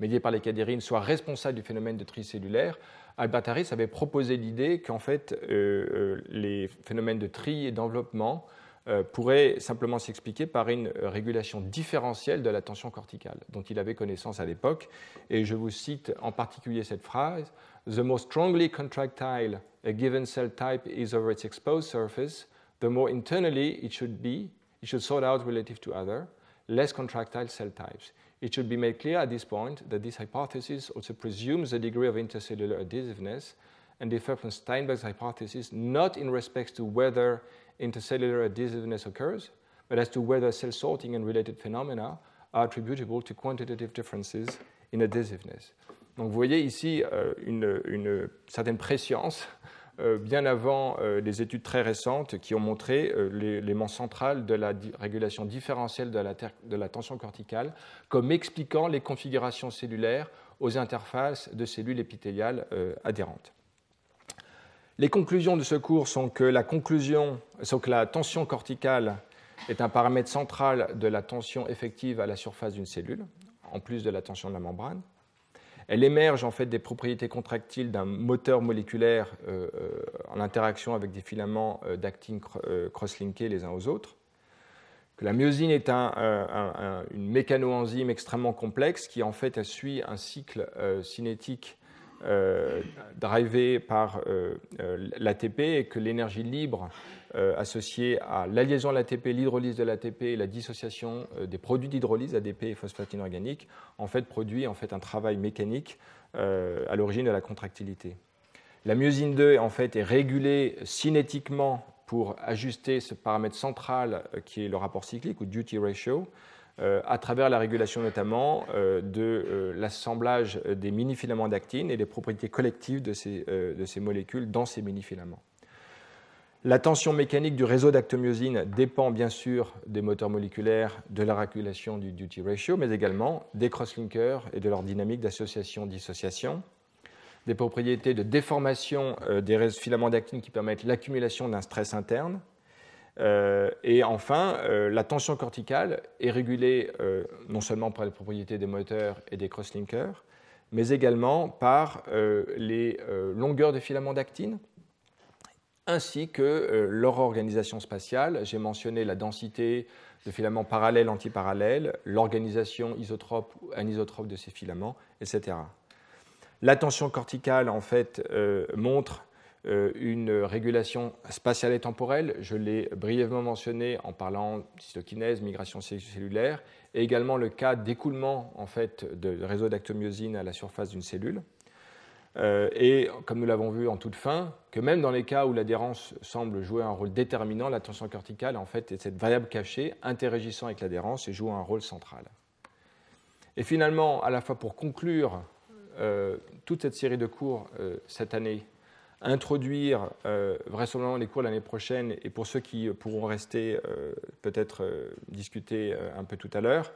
médiée par les cadérines soit responsable du phénomène de tricellulaire. Albert Harris avait proposé l'idée qu'en fait, euh, euh, les phénomènes de tri et d'enveloppement euh, pourraient simplement s'expliquer par une régulation différentielle de la tension corticale, dont il avait connaissance à l'époque. Et je vous cite en particulier cette phrase The more strongly contractile a given cell type is over its exposed surface, the more internally it should be, it should sort out relative to other, less contractile cell types. It should be made clear at this point that this hypothesis also presumes a degree of intercellular adhesiveness and differs from Steinbeck's hypothesis not in respect to whether intercellular adhesiveness occurs, but as to whether cell sorting and related phenomena are attributable to quantitative differences in adhesiveness. Donc vous voyez ici euh, une, une certaine préscience Euh, bien avant les euh, études très récentes qui ont montré euh, l'élément central de la régulation différentielle de la, tension corticale comme expliquant les configurations cellulaires aux interfaces de cellules épithéliales adhérentes. Les conclusions de ce cours sont que la, conclusion, sont que la tension corticale est un paramètre central de la tension effective à la surface d'une cellule, en plus de la tension de la membrane. Elle émerge en fait des propriétés contractiles d'un moteur moléculaire euh, euh, en interaction avec des filaments euh, d'actine cross les uns aux autres. Que la myosine est une mécanoenzyme extrêmement complexe qui en fait suit un cycle cinétique euh, drivé par euh, euh, l'ATP et que l'énergie libre associée à la liaison de l'ATP, l'hydrolyse de l'ATP et la dissociation des produits d'hydrolyse ADP et phosphate inorganique en fait produit en fait un travail mécanique à l'origine de la contractilité. La myosine 2 en fait est régulée cinétiquement pour ajuster ce paramètre central qui est le rapport cyclique ou duty ratio euh, à travers la régulation notamment euh, de euh, l'assemblage des mini-filaments d'actine et des propriétés collectives de ces, molécules dans ces mini-filaments. La tension mécanique du réseau d'actomyosine dépend bien sûr des moteurs moléculaires, de la régulation du duty ratio, mais également des crosslinkers et de leur dynamique d'association-dissociation, des propriétés de déformation des filaments d'actine qui permettent l'accumulation d'un stress interne, euh, et enfin, euh, la tension corticale est régulée euh, non seulement par les propriétés des moteurs et des crosslinkers, mais également par les longueurs des filaments d'actine, ainsi que leur organisation spatiale. J'ai mentionné la densité de filaments parallèles, antiparallèles, l'organisation isotrope ou anisotrope de ces filaments, etc. La tension corticale, en fait, montre euh, une régulation spatiale et temporelle, je l'ai brièvement mentionné en parlant cytokinèse, migration cellulaire, et également le cas d'écoulement en fait, de réseau d'actomyosine à la surface d'une cellule. Euh, et comme nous l'avons vu en toute fin, que même dans les cas où l'adhérence semble jouer un rôle déterminant, la tension corticale en fait est cette variable cachée interagissant avec l'adhérence et joue un rôle central. Et finalement, à la fois pour conclure euh, toute cette série de cours cette année introduire euh, vraisemblablement les cours l'année prochaine, et pour ceux qui euh, pourront rester, euh, peut-être discuter un peu tout à l'heure,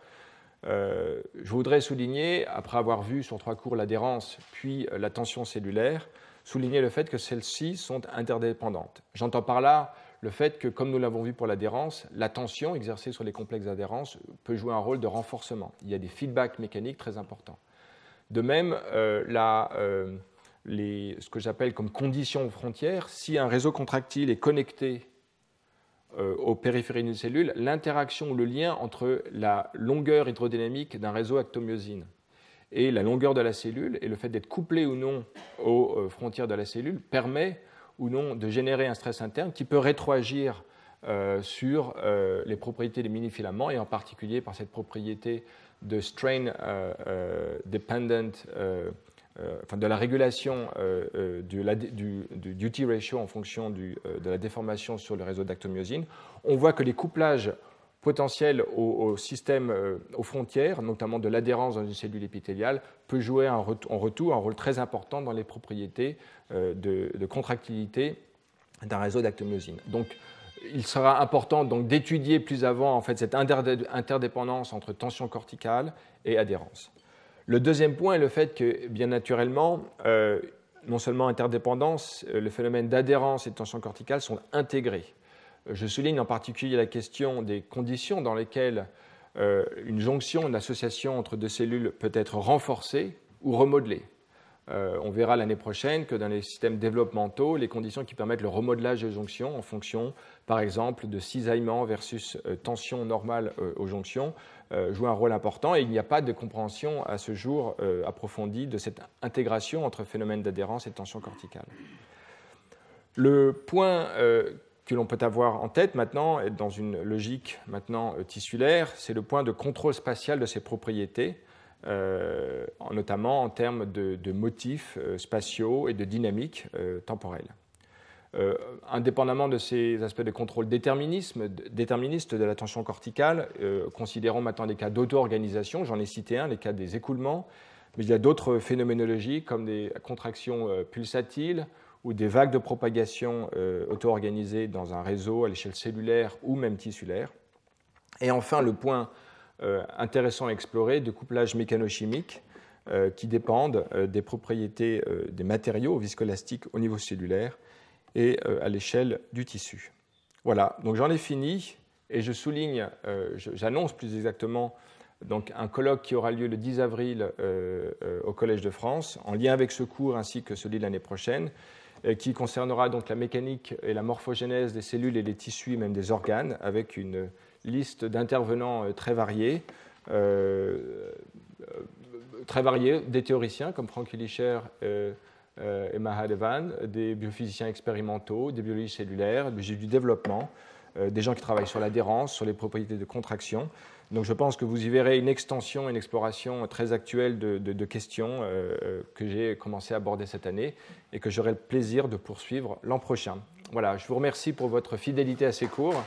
je voudrais souligner, après avoir vu sur trois cours l'adhérence puis la tension cellulaire, souligner le fait que celles-ci sont interdépendantes. J'entends par là le fait que, comme nous l'avons vu pour l'adhérence, la tension exercée sur les complexes d'adhérence peut jouer un rôle de renforcement. Il y a des feedbacks mécaniques très importants. De même, la, ce que j'appelle comme conditions aux frontières, si un réseau contractile est connecté au euh, aux périphéries d'une cellule, l'interaction ou le lien entre la longueur hydrodynamique d'un réseau actomyosine et la longueur de la cellule, et le fait d'être couplé ou non aux euh, frontières de la cellule, permet ou non de générer un stress interne qui peut rétroagir euh, sur les propriétés des mini-filaments et en particulier par cette propriété de strain euh, dependent euh, de la régulation euh, euh, du, duty ratio en fonction de la déformation sur le réseau d'actomyosine, on voit que les couplages potentiels au, système, aux frontières, notamment de l'adhérence dans une cellule épithéliale, peut jouer en retour un rôle très important dans les propriétés de, contractilité d'un réseau d'actomyosine. Donc, il sera important d'étudier plus avant en fait cette interdépendance entre tension corticale et adhérence. Le deuxième point est le fait que, bien naturellement, euh, non seulement interdépendance, euh, le phénomène d'adhérence et de tension corticale sont intégrés. Euh, je souligne en particulier la question des conditions dans lesquelles une jonction, une association entre deux cellules peut être renforcée ou remodelée. on verra l'année prochaine que dans les systèmes développementaux, les conditions qui permettent le remodelage des jonctions en fonction, par exemple, de cisaillement versus tension normale aux jonctions euh, joue un rôle important et il n'y a pas de compréhension à ce jour euh, approfondie de cette intégration entre phénomènes d'adhérence et tension corticale. Le point euh, que l'on peut avoir en tête maintenant, dans une logique maintenant tissulaire, c'est le point de contrôle spatial de ces propriétés, notamment en termes de, motifs spatiaux et de dynamique temporelle. Euh, indépendamment de ces aspects de contrôle déterminisme, déterministe de la tension corticale, euh, considérons maintenant des cas d'auto-organisation, j'en ai cité un, les cas des écoulements, mais il y a d'autres phénoménologies comme des contractions euh, pulsatiles ou des vagues de propagation auto-organisées dans un réseau à l'échelle cellulaire ou même tissulaire. Et enfin, le point intéressant à explorer de couplage mécanochimique qui dépendent des propriétés des matériaux viscoélastiques au niveau cellulaire et euh, à l'échelle du tissu. Voilà, donc j'en ai fini et je souligne, euh, j'annonce plus exactement donc un colloque qui aura lieu le 10 avril euh, au Collège de France, en lien avec ce cours ainsi que celui de l'année prochaine, qui concernera donc la mécanique et la morphogénèse des cellules et des tissus, même des organes, avec une liste d'intervenants très variés, très variés, des théoriciens comme Franck Ulischer. Euh, Emma des biophysiciens expérimentaux, des biologistes cellulaires, du développement, euh, des gens qui travaillent sur l'adhérence, sur les propriétés de contraction. Donc je pense que vous y verrez une extension, une exploration très actuelle de, questions euh, que j'ai commencé à aborder cette année et que j'aurai le plaisir de poursuivre l'an prochain. Voilà, je vous remercie pour votre fidélité à ces cours.